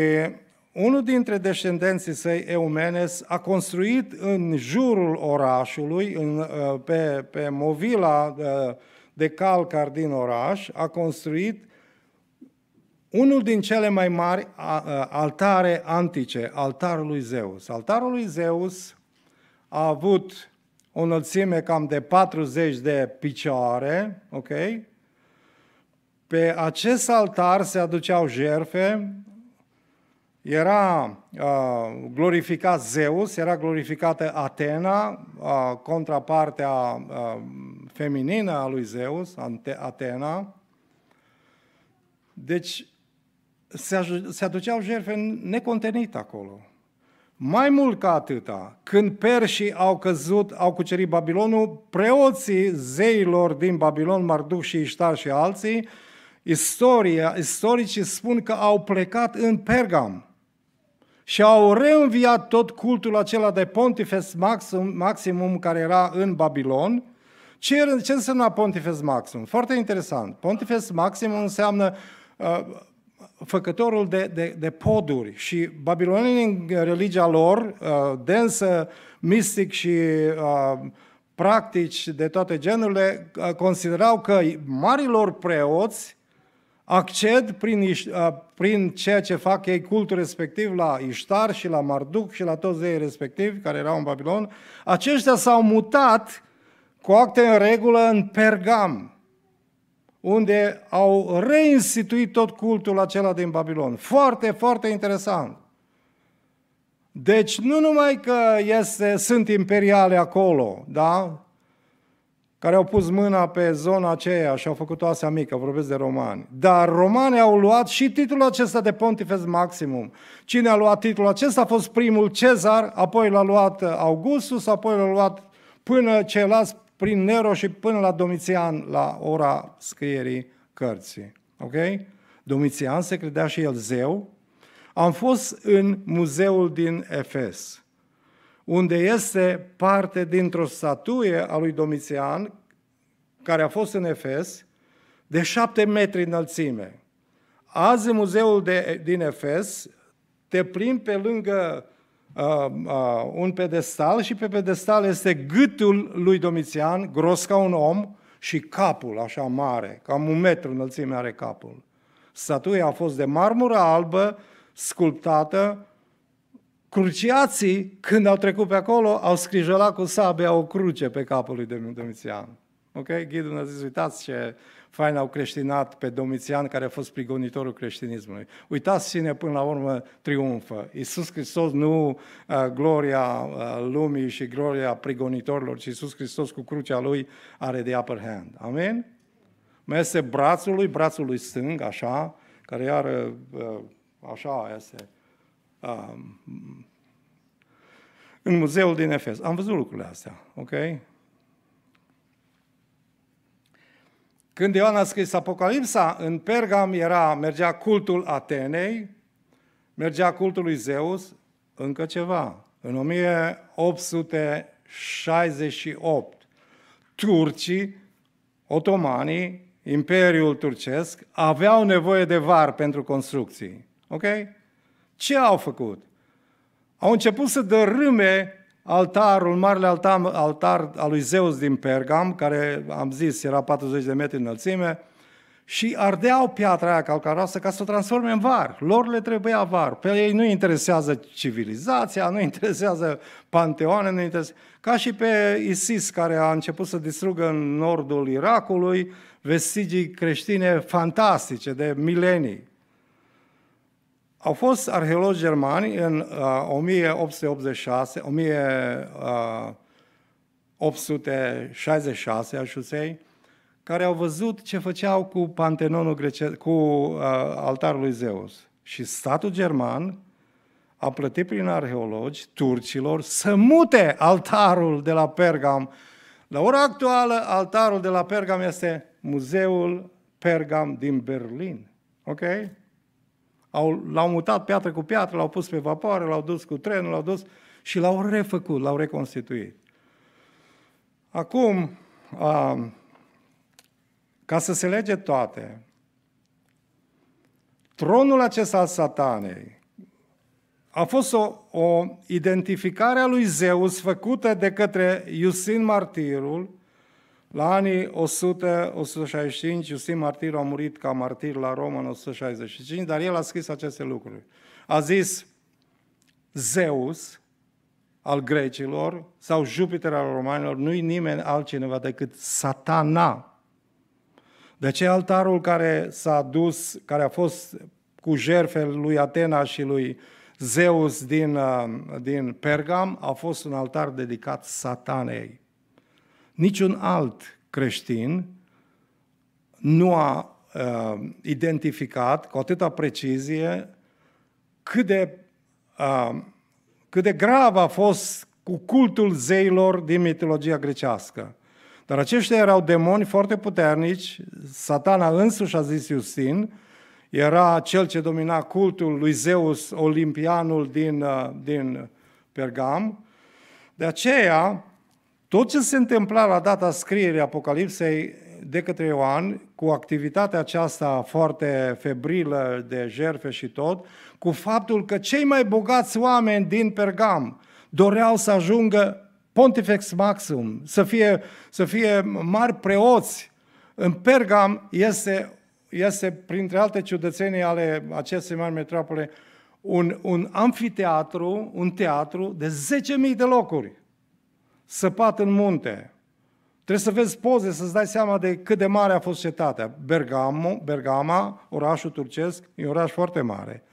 unul dintre descendenții săi, Eumenes, a construit în jurul orașului, în, uh, pe, pe movila uh, de calcar din oraș, a construit unul din cele mai mari altare antice, altarul lui Zeus. Altarul lui Zeus a avut o înălțime cam de 40 de picioare, ok? Pe acest altar se aduceau jerfe, era uh, glorificat Zeus, era glorificată Atena, uh, contrapartea uh, feminină a lui Zeus, Atena. Deci se, se aduceau jerfe necontenite acolo. Mai mult ca atâta, când perșii au căzut, au cucerit Babilonul, preoții zeilor din Babilon, Marduc și Iștar și alții, istoria, istoricii spun că au plecat în Pergam și au reînviat tot cultul acela de Pontifes Maxim, Maximum care era în Babilon. Ce, ce înseamnă Pontifes Maximum? Foarte interesant. Pontifes Maximum înseamnă uh, făcătorul de, de, de poduri și babilonenii în religia lor, uh, densă, mistic și uh, practici de toate genurile, uh, considerau că marilor preoți acced prin, prin ceea ce fac ei cultul respectiv la Iștar și la Marduc și la toți ei respectivi care erau în Babilon, aceștia s-au mutat cu acte în regulă în Pergam, unde au reinstituit tot cultul acela din Babilon. Foarte, foarte interesant. Deci nu numai că este, sunt imperiale acolo, da? care au pus mâna pe zona aceea și au făcut o asea mică, vorbesc de romani. Dar romanii au luat și titlul acesta de Pontifes Maximum. Cine a luat titlul acesta a fost primul Cezar, apoi l-a luat uh, Augustus, apoi l-a luat până ceilalți prin Nero și până la Domitian, la ora scrierii cărții. Ok? Domitian se credea și el zeu. Am fost în muzeul din Efes, unde este parte dintr-o statuie a lui Domitian, care a fost în Efes, de șapte metri înălțime. Azi, în muzeul de, din Efes, te plimbi pe lângă Uh, uh, un pedestal și pe pedestal este gâtul lui Domitian, gros ca un om, și capul așa mare, cam un metru înălțime are capul. Statuia a fost de marmură albă, sculptată. Cruciații, când au trecut pe acolo, au scrijelat cu sabia o cruce pe capul lui Domitian. Ok? Ghidul ne-a zis, uitați ce fain au creștinat pe Domitian, care a fost prigonitorul creștinismului. Uitați cine până la urmă triumfă. Iisus Hristos nu uh, gloria uh, lumii și gloria prigonitorilor, ci Iisus Hristos cu crucea lui are de upper hand. Amen? Mai este brațul lui, brațul lui stâng, așa, care iar uh, așa este, um, în muzeul din Efes. Am văzut lucrurile astea, ok? Când Ioan a scris Apocalipsa, în Pergam era, mergea cultul Atenei, mergea cultul lui Zeus, încă ceva. În 1868, turcii, otomanii, Imperiul turcesc, aveau nevoie de var pentru construcții. Ok? Ce au făcut? Au început să dărâme altarul, marele altar, altar al lui Zeus din Pergam, care, am zis, era 40 de metri înălțime, și ardeau piatra aia calcaroasă ca să o transforme în var. Lor le trebuia var. Pe ei nu interesează civilizația, nu interesează panteoane, nu interesează... Ca și pe Isis, care a început să distrugă în nordul Irakului vestigii creștine fantastice de milenii. Au fost arheologi germani în 1886, 1866, aș say, care au văzut ce făceau cu Pantenonul grece, cu uh, altarul lui Zeus. Și statul german a plătit prin arheologi turcilor să mute altarul de la Pergam. La ora actuală, altarul de la Pergam este Muzeul Pergam din Berlin. Okay? Au, l-au mutat piatră cu piatră, l-au pus pe vapoare, l-au dus cu trenul, l-au dus și l-au refăcut, l-au reconstituit. Acum, a, ca să se lege toate, tronul acesta al satanei a fost o, o identificare a lui Zeus făcută de către Iusin Martirul, la anii 100-165, Justin Martir a murit ca martir la Roma în 165, dar el a scris aceste lucruri. A zis Zeus al grecilor sau Jupiter al romanilor, nu-i nimeni altcineva decât satana. De ce altarul care s-a dus, care a fost cu jerfel lui Atena și lui Zeus din, uh, din Pergam, a fost un altar dedicat satanei. Niciun alt creștin nu a uh, identificat cu atâta precizie cât de, uh, cât de grav a fost cu cultul zeilor din mitologia grecească. Dar aceștia erau demoni foarte puternici, satana însuși a zis Iustin, era cel ce domina cultul lui Zeus, olimpianul din, uh, din Pergam. De aceea, tot ce se întâmpla la data scrierii Apocalipsei de către Ioan, cu activitatea aceasta foarte febrilă de jerfe și tot, cu faptul că cei mai bogați oameni din Pergam doreau să ajungă pontifex maxim, să fie, să fie mari preoți. În Pergam este, este printre alte ciudățenii ale acestei mari metropole, un, un amfiteatru, un teatru de 10.000 de locuri săpat în munte. Trebuie să vezi poze, să-ți dai seama de cât de mare a fost cetatea. Bergamo, Bergama, orașul turcesc, e un oraș foarte mare.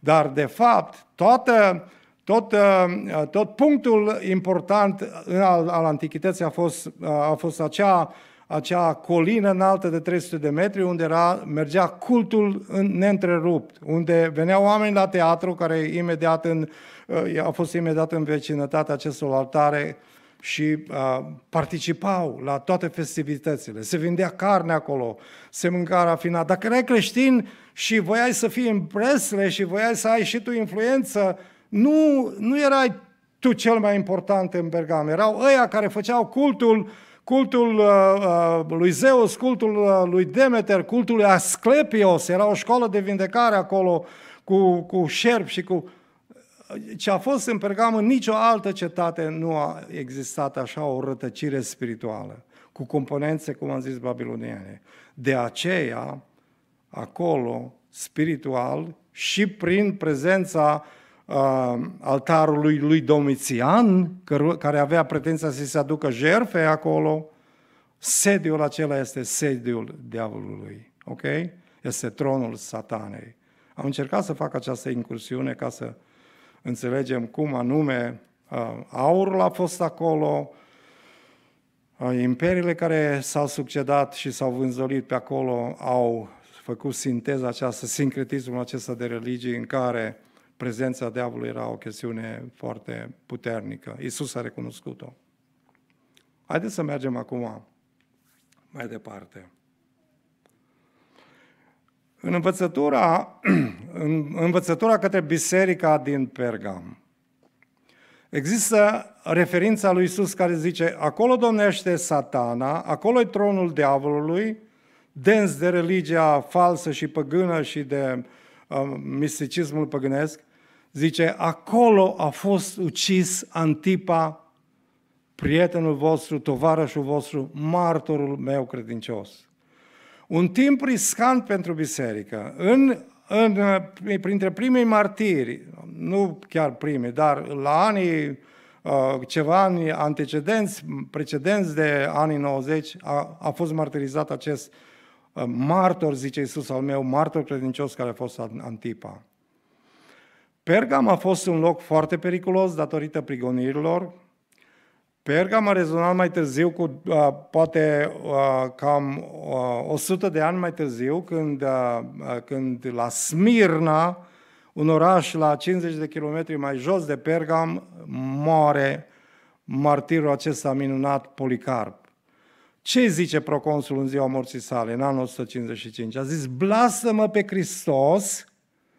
Dar, de fapt, toată, tot, uh, tot punctul important uh, al, al antichității a fost, uh, a fost acea, acea colină înaltă de 300 de metri unde era, mergea cultul în, neîntrerupt, unde veneau oameni la teatru care imediat în, a fost imediat în vecinătatea acestor altare uh, și a, participau la toate festivitățile. Se vindea carne acolo, se mânca rafinat. Dacă erai creștin și voiai să fii în presle și voiai să ai și tu influență, nu, nu erai tu cel mai important în Bergam. Erau ăia care făceau cultul, cultul uh, lui Zeus, cultul uh, lui Demeter, cultul lui Asclepios. Era o școală de vindecare acolo cu, cu șerpi și cu ce a fost în Pergamă, nicio altă cetate nu a existat așa o rătăcire spirituală, cu componențe, cum am zis, babiloniene. De aceea, acolo, spiritual, și prin prezența uh, altarului lui Domitian, care avea pretenția să se aducă jerfe acolo, sediul acela este sediul diavolului, ok? Este tronul satanei. Am încercat să fac această incursiune ca să înțelegem cum anume aurul a fost acolo, imperiile care s-au succedat și s-au vânzolit pe acolo au făcut sinteza aceasta, sincretismul acesta de religii în care prezența diavolului era o chestiune foarte puternică. Iisus a recunoscut-o. Haideți să mergem acum mai departe. În învățătura, (clears throat) în învățătura către biserica din Pergam, există referința lui Isus care zice, acolo domnește satana, acolo e tronul diavolului, dens de religia falsă și păgână și de uh, misticismul păgânesc, zice, acolo a fost ucis Antipa, prietenul vostru, tovarășul vostru, martorul meu credincios. Un timp riscant pentru biserică. În, în, eh, printre primii martiri, nu chiar primii, dar la anii eh, ceva ani antecedenți, precedenți de anii 90, a, a fost martirizat acest eh, martor, zice Iisus al meu, martor credincios care a fost Antipa. Pergam a fost un loc foarte periculos datorită prigonirilor, Pergam a rezonat mai târziu, cu uh, poate uh, cam uh, 100 de ani mai târziu, când, uh, când la Smirna, un oraș la 50 de kilometri mai jos de Pergam, moare martirul acesta minunat, Policarp. Ce zice proconsul în ziua morții sale, în anul 155? A zis, blasă-mă pe Hristos.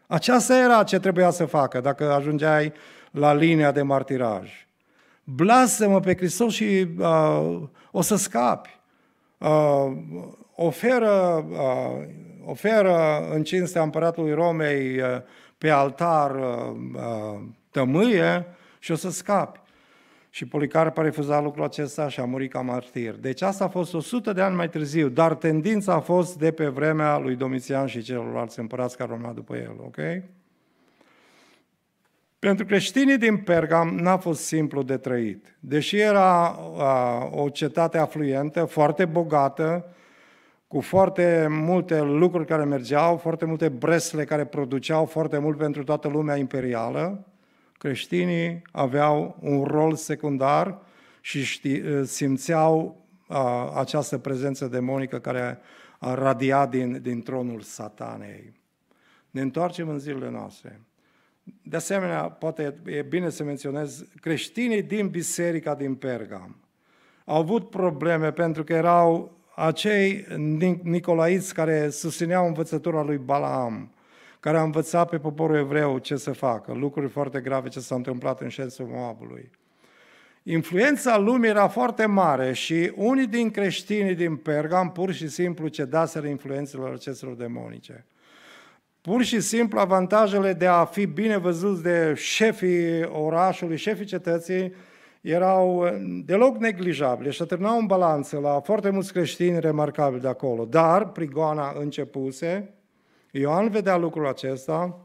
Aceasta era ce trebuia să facă dacă ajungeai la linia de martiraj blasă mă pe Hristos și uh, o să scapi. Uh, oferă, uh, oferă în cinstea împăratului Romei uh, pe altar uh, uh, tămâie și o să scapi. Și Policarp a refuzat lucrul acesta și a murit ca martir. Deci asta a fost 100 de ani mai târziu, dar tendința a fost de pe vremea lui Domitian și celorlalți împărați care urmat după el, ok? Pentru creștinii din Pergam n-a fost simplu de trăit. Deși era a, o cetate afluentă, foarte bogată, cu foarte multe lucruri care mergeau, foarte multe bresle care produceau foarte mult pentru toată lumea imperială, creștinii aveau un rol secundar și ști, simțeau a, această prezență demonică care radiat din, din tronul satanei. Ne întoarcem în zilele noastre. De asemenea, poate e bine să menționez, creștinii din biserica din Pergam au avut probleme pentru că erau acei nicolaiți care susțineau învățătura lui Balaam, care a învățat pe poporul evreu ce să facă, lucruri foarte grave ce s-au întâmplat în șerțul Moabului. Influența lumii era foarte mare și unii din creștinii din Pergam pur și simplu cedaseră influențelor acestor demonice pur și simplu avantajele de a fi bine văzuți de șefii orașului, șefii cetății, erau uh, deloc neglijabile și atârnau în balanță la foarte mulți creștini remarcabili de acolo. Dar prigoana începuse, Ioan vedea lucrul acesta,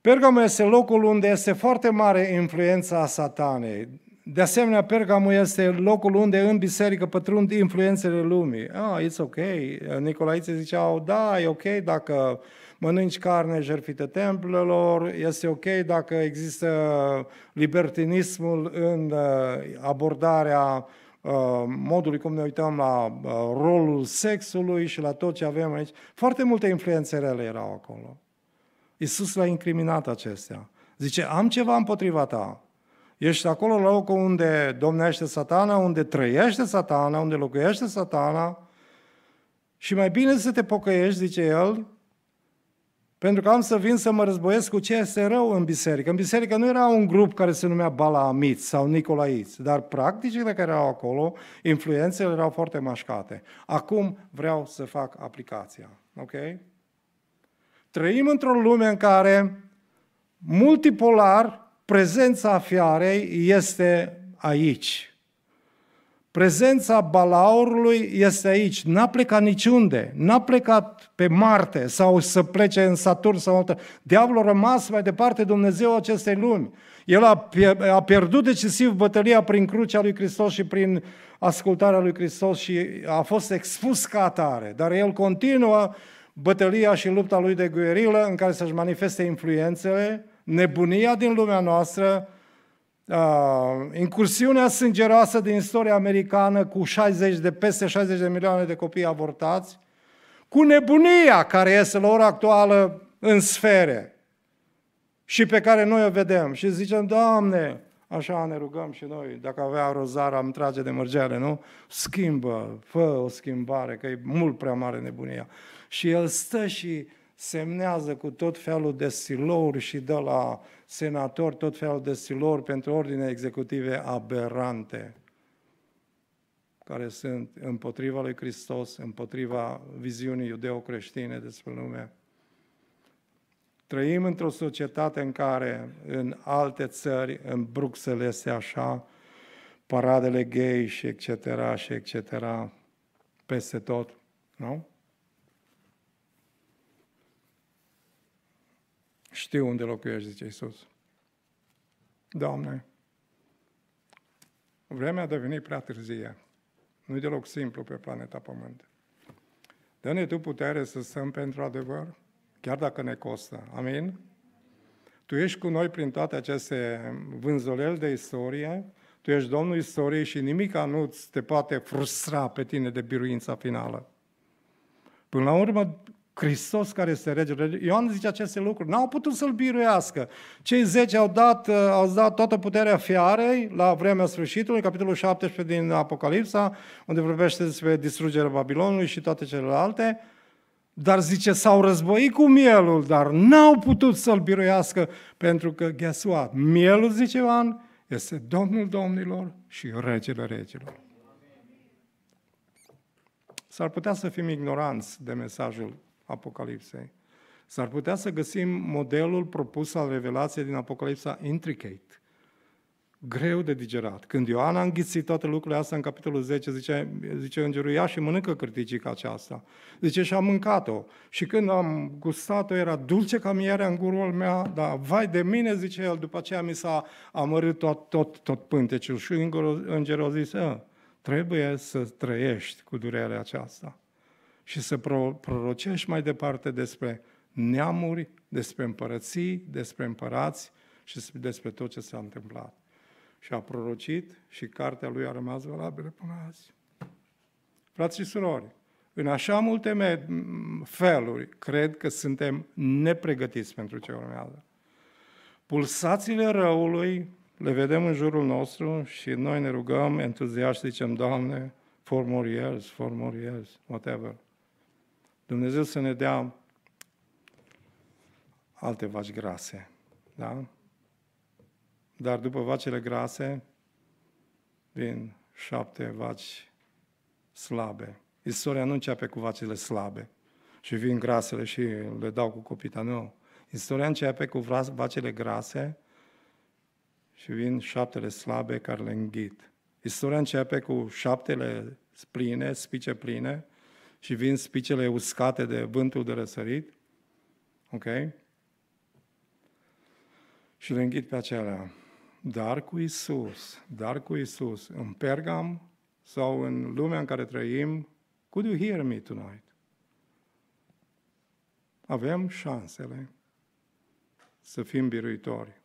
Pergamo este locul unde este foarte mare influența satanei. De asemenea, Pergamul este locul unde în biserică pătrund influențele lumii. Ah, it's ok. Nicolaiții ziceau, da, e ok dacă mănânci carne jertfită templelor, este ok dacă există libertinismul în uh, abordarea uh, modului cum ne uităm la uh, rolul sexului și la tot ce avem aici. Foarte multe influențe rele erau acolo. Iisus l-a incriminat acestea. Zice, am ceva împotriva ta. Ești acolo în locul unde domnește satana, unde trăiește satana, unde locuiește satana și mai bine să te pocăiești, zice el, pentru că am să vin să mă războiesc cu ce este rău în biserică. În biserică nu era un grup care se numea Balaamit sau Nicolaiți, dar practicile care erau acolo, influențele erau foarte mașcate. Acum vreau să fac aplicația. Ok? Trăim într-o lume în care multipolar Prezența fiarei este aici. Prezența balaurului este aici. N-a plecat niciunde. N-a plecat pe Marte sau să plece în Saturn sau altă. Diavolul a rămas mai departe Dumnezeu acestei lumi. El a, a pierdut decisiv bătălia prin crucea lui Hristos și prin ascultarea lui Hristos și a fost expus ca atare. Dar el continuă bătălia și lupta lui de guerilă în care să-și manifeste influențele nebunia din lumea noastră, incursiunea sângeroasă din istoria americană cu 60 de, peste 60 de milioane de copii avortați, cu nebunia care este la ora actuală în sfere și pe care noi o vedem și zicem, Doamne, așa ne rugăm și noi, dacă avea rozar am trage de mărgeare, nu? Schimbă, fă o schimbare, că e mult prea mare nebunia. Și el stă și semnează cu tot felul de silouri și dă la senator tot felul de silouri pentru ordine executive aberante care sunt împotriva lui Hristos, împotriva viziunii iudeo-creștine despre lume. Trăim într-o societate în care în alte țări, în Bruxelles este așa, paradele gay și etc. și etc. peste tot, nu? Știu unde locuiești, zice Iisus. Doamne, vremea a devenit prea târzie. nu e deloc simplu pe planeta Pământ. Dă-ne Tu putere să stăm pentru adevăr, chiar dacă ne costă. Amin? Tu ești cu noi prin toate aceste vânzoleli de istorie, Tu ești Domnul istoriei și nimic nu te poate frustra pe tine de biruința finală. Până la urmă, Hristos care este regele. Ioan zice aceste lucruri. N-au putut să-l biruiască. Cei zece au dat, uh, au dat toată puterea fiarei la vremea sfârșitului, capitolul 17 din Apocalipsa, unde vorbește despre distrugerea Babilonului și toate celelalte. Dar zice, s-au războit cu mielul, dar n-au putut să-l biruiască, pentru că, guess what? Mielul, zice Ioan, este Domnul Domnilor și Regele Regilor. S-ar putea să fim ignoranți de mesajul Apocalipsei. S-ar putea să găsim modelul propus al revelației din Apocalipsa intricate, greu de digerat. Când Ioan a înghițit toate lucrurile astea în capitolul 10, zice, zice îngerul, ia și mănâncă criticica aceasta. Zice, și am mâncat-o. Și când am gustat-o, era dulce ca mierea în gurul meu, dar vai de mine, zice el, după aceea mi s-a amărât tot, tot, tot pântecul. Și îngerul, îngerul a zis, ă, trebuie să trăiești cu durerea aceasta și să prorocești mai departe despre neamuri, despre împărății, despre împărați și despre tot ce s-a întâmplat. Și a prorocit și cartea lui a rămas valabilă până azi. Frați și surori, în așa multe feluri, cred că suntem nepregătiți pentru ce urmează. Pulsațiile răului le vedem în jurul nostru și noi ne rugăm entuziaști, zicem, Doamne, for more years, for more years, whatever. Dumnezeu să ne dea alte vaci grase, da? Dar după vacile grase vin șapte vaci slabe. Istoria nu începe cu vacile slabe și vin grasele și le dau cu copita, nu. Istoria începe cu vacile grase și vin șaptele slabe care le înghit. Istoria începe cu șaptele pline, spice pline, și vin spicele uscate de vântul de răsărit. Ok? Și le înghit pe acelea. Dar cu Isus, dar cu Isus, în Pergam sau în lumea în care trăim, could you hear me tonight? Avem șansele să fim biruitori.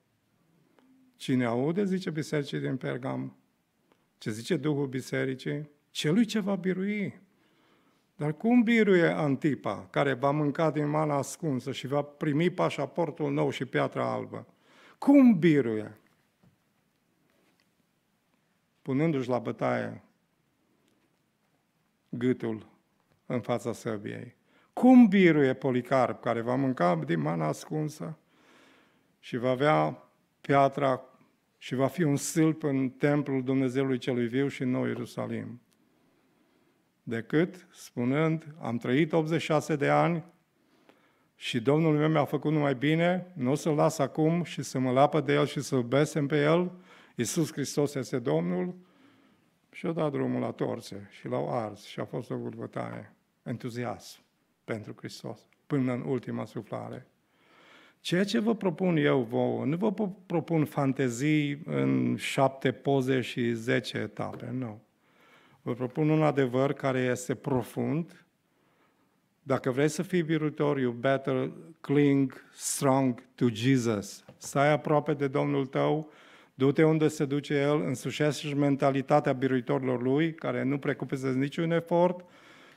Cine aude, zice bisericii din Pergam, ce zice Duhul Bisericii, celui ce va birui, dar cum biruie Antipa, care va mânca din mana ascunsă și va primi pașaportul nou și piatra albă? Cum biruie? Punându-și la bătaie gâtul în fața săbiei. Cum biruie Policarp, care va mânca din mana ascunsă și va avea piatra și va fi un sâlp în templul Dumnezeului celui viu și în Noi Ierusalim? decât spunând, am trăit 86 de ani și Domnul meu mi-a făcut numai bine, nu o să-L las acum și să mă lapă de El și să-L besem pe El, Iisus Hristos este Domnul, și-a dat drumul la torțe și l-au ars și a fost o gurvătaie, entuziasm pentru Hristos, până în ultima suflare. Ceea ce vă propun eu vouă, nu vă propun fantezii în șapte poze și zece etape, nu. Vă propun un adevăr care este profund. Dacă vrei să fii biruitor, you better cling strong to Jesus. Stai aproape de Domnul tău, du-te unde se duce El, însușește mentalitatea biruitorilor Lui, care nu precupeze niciun efort,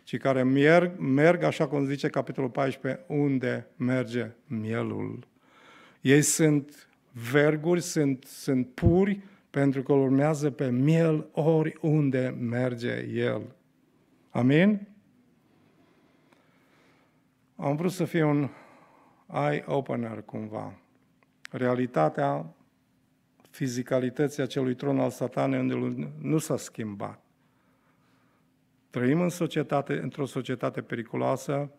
ci care merg, merg, așa cum zice capitolul 14, unde merge mielul. Ei sunt verguri, sunt, sunt puri, pentru că îl urmează pe miel oriunde merge el. Amin? Am vrut să fie un eye-opener cumva. Realitatea fizicalității acelui tron al satanei unde nu s-a schimbat. Trăim în societate, într-o societate periculoasă.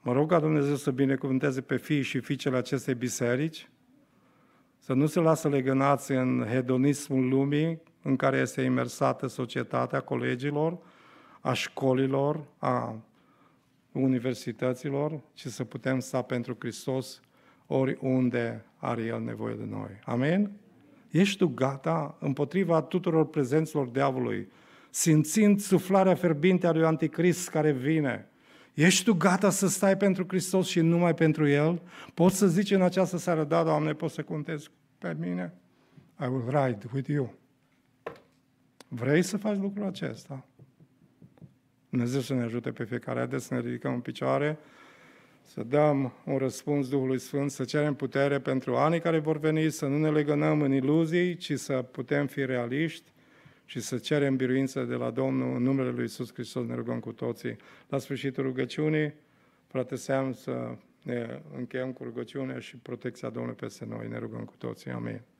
Mă rog ca Dumnezeu să binecuvânteze pe fii și fiicele acestei biserici, să nu se lasă legănați în hedonismul lumii în care este imersată societatea colegilor, a școlilor, a universităților, ci să putem sta pentru Hristos oriunde are El nevoie de noi. Amen? Ești tu gata împotriva tuturor prezențelor diavolului, simțind suflarea ferbinte a lui Anticrist care vine, Ești tu gata să stai pentru Hristos și numai pentru El? Poți să zici în această seară, da, Doamne, poți să contezi pe mine? I will ride with you. Vrei să faci lucrul acesta? Dumnezeu să ne ajute pe fiecare. Haideți să ne ridicăm în picioare, să dăm un răspuns Duhului Sfânt, să cerem putere pentru anii care vor veni, să nu ne legănăm în iluzii, ci să putem fi realiști, și să cerem biruință de la Domnul în numele Lui Iisus Hristos, ne rugăm cu toții. La sfârșitul rugăciunii, frate Seam, să ne încheiem cu rugăciunea și protecția Domnului peste noi. Ne rugăm cu toții. Amin.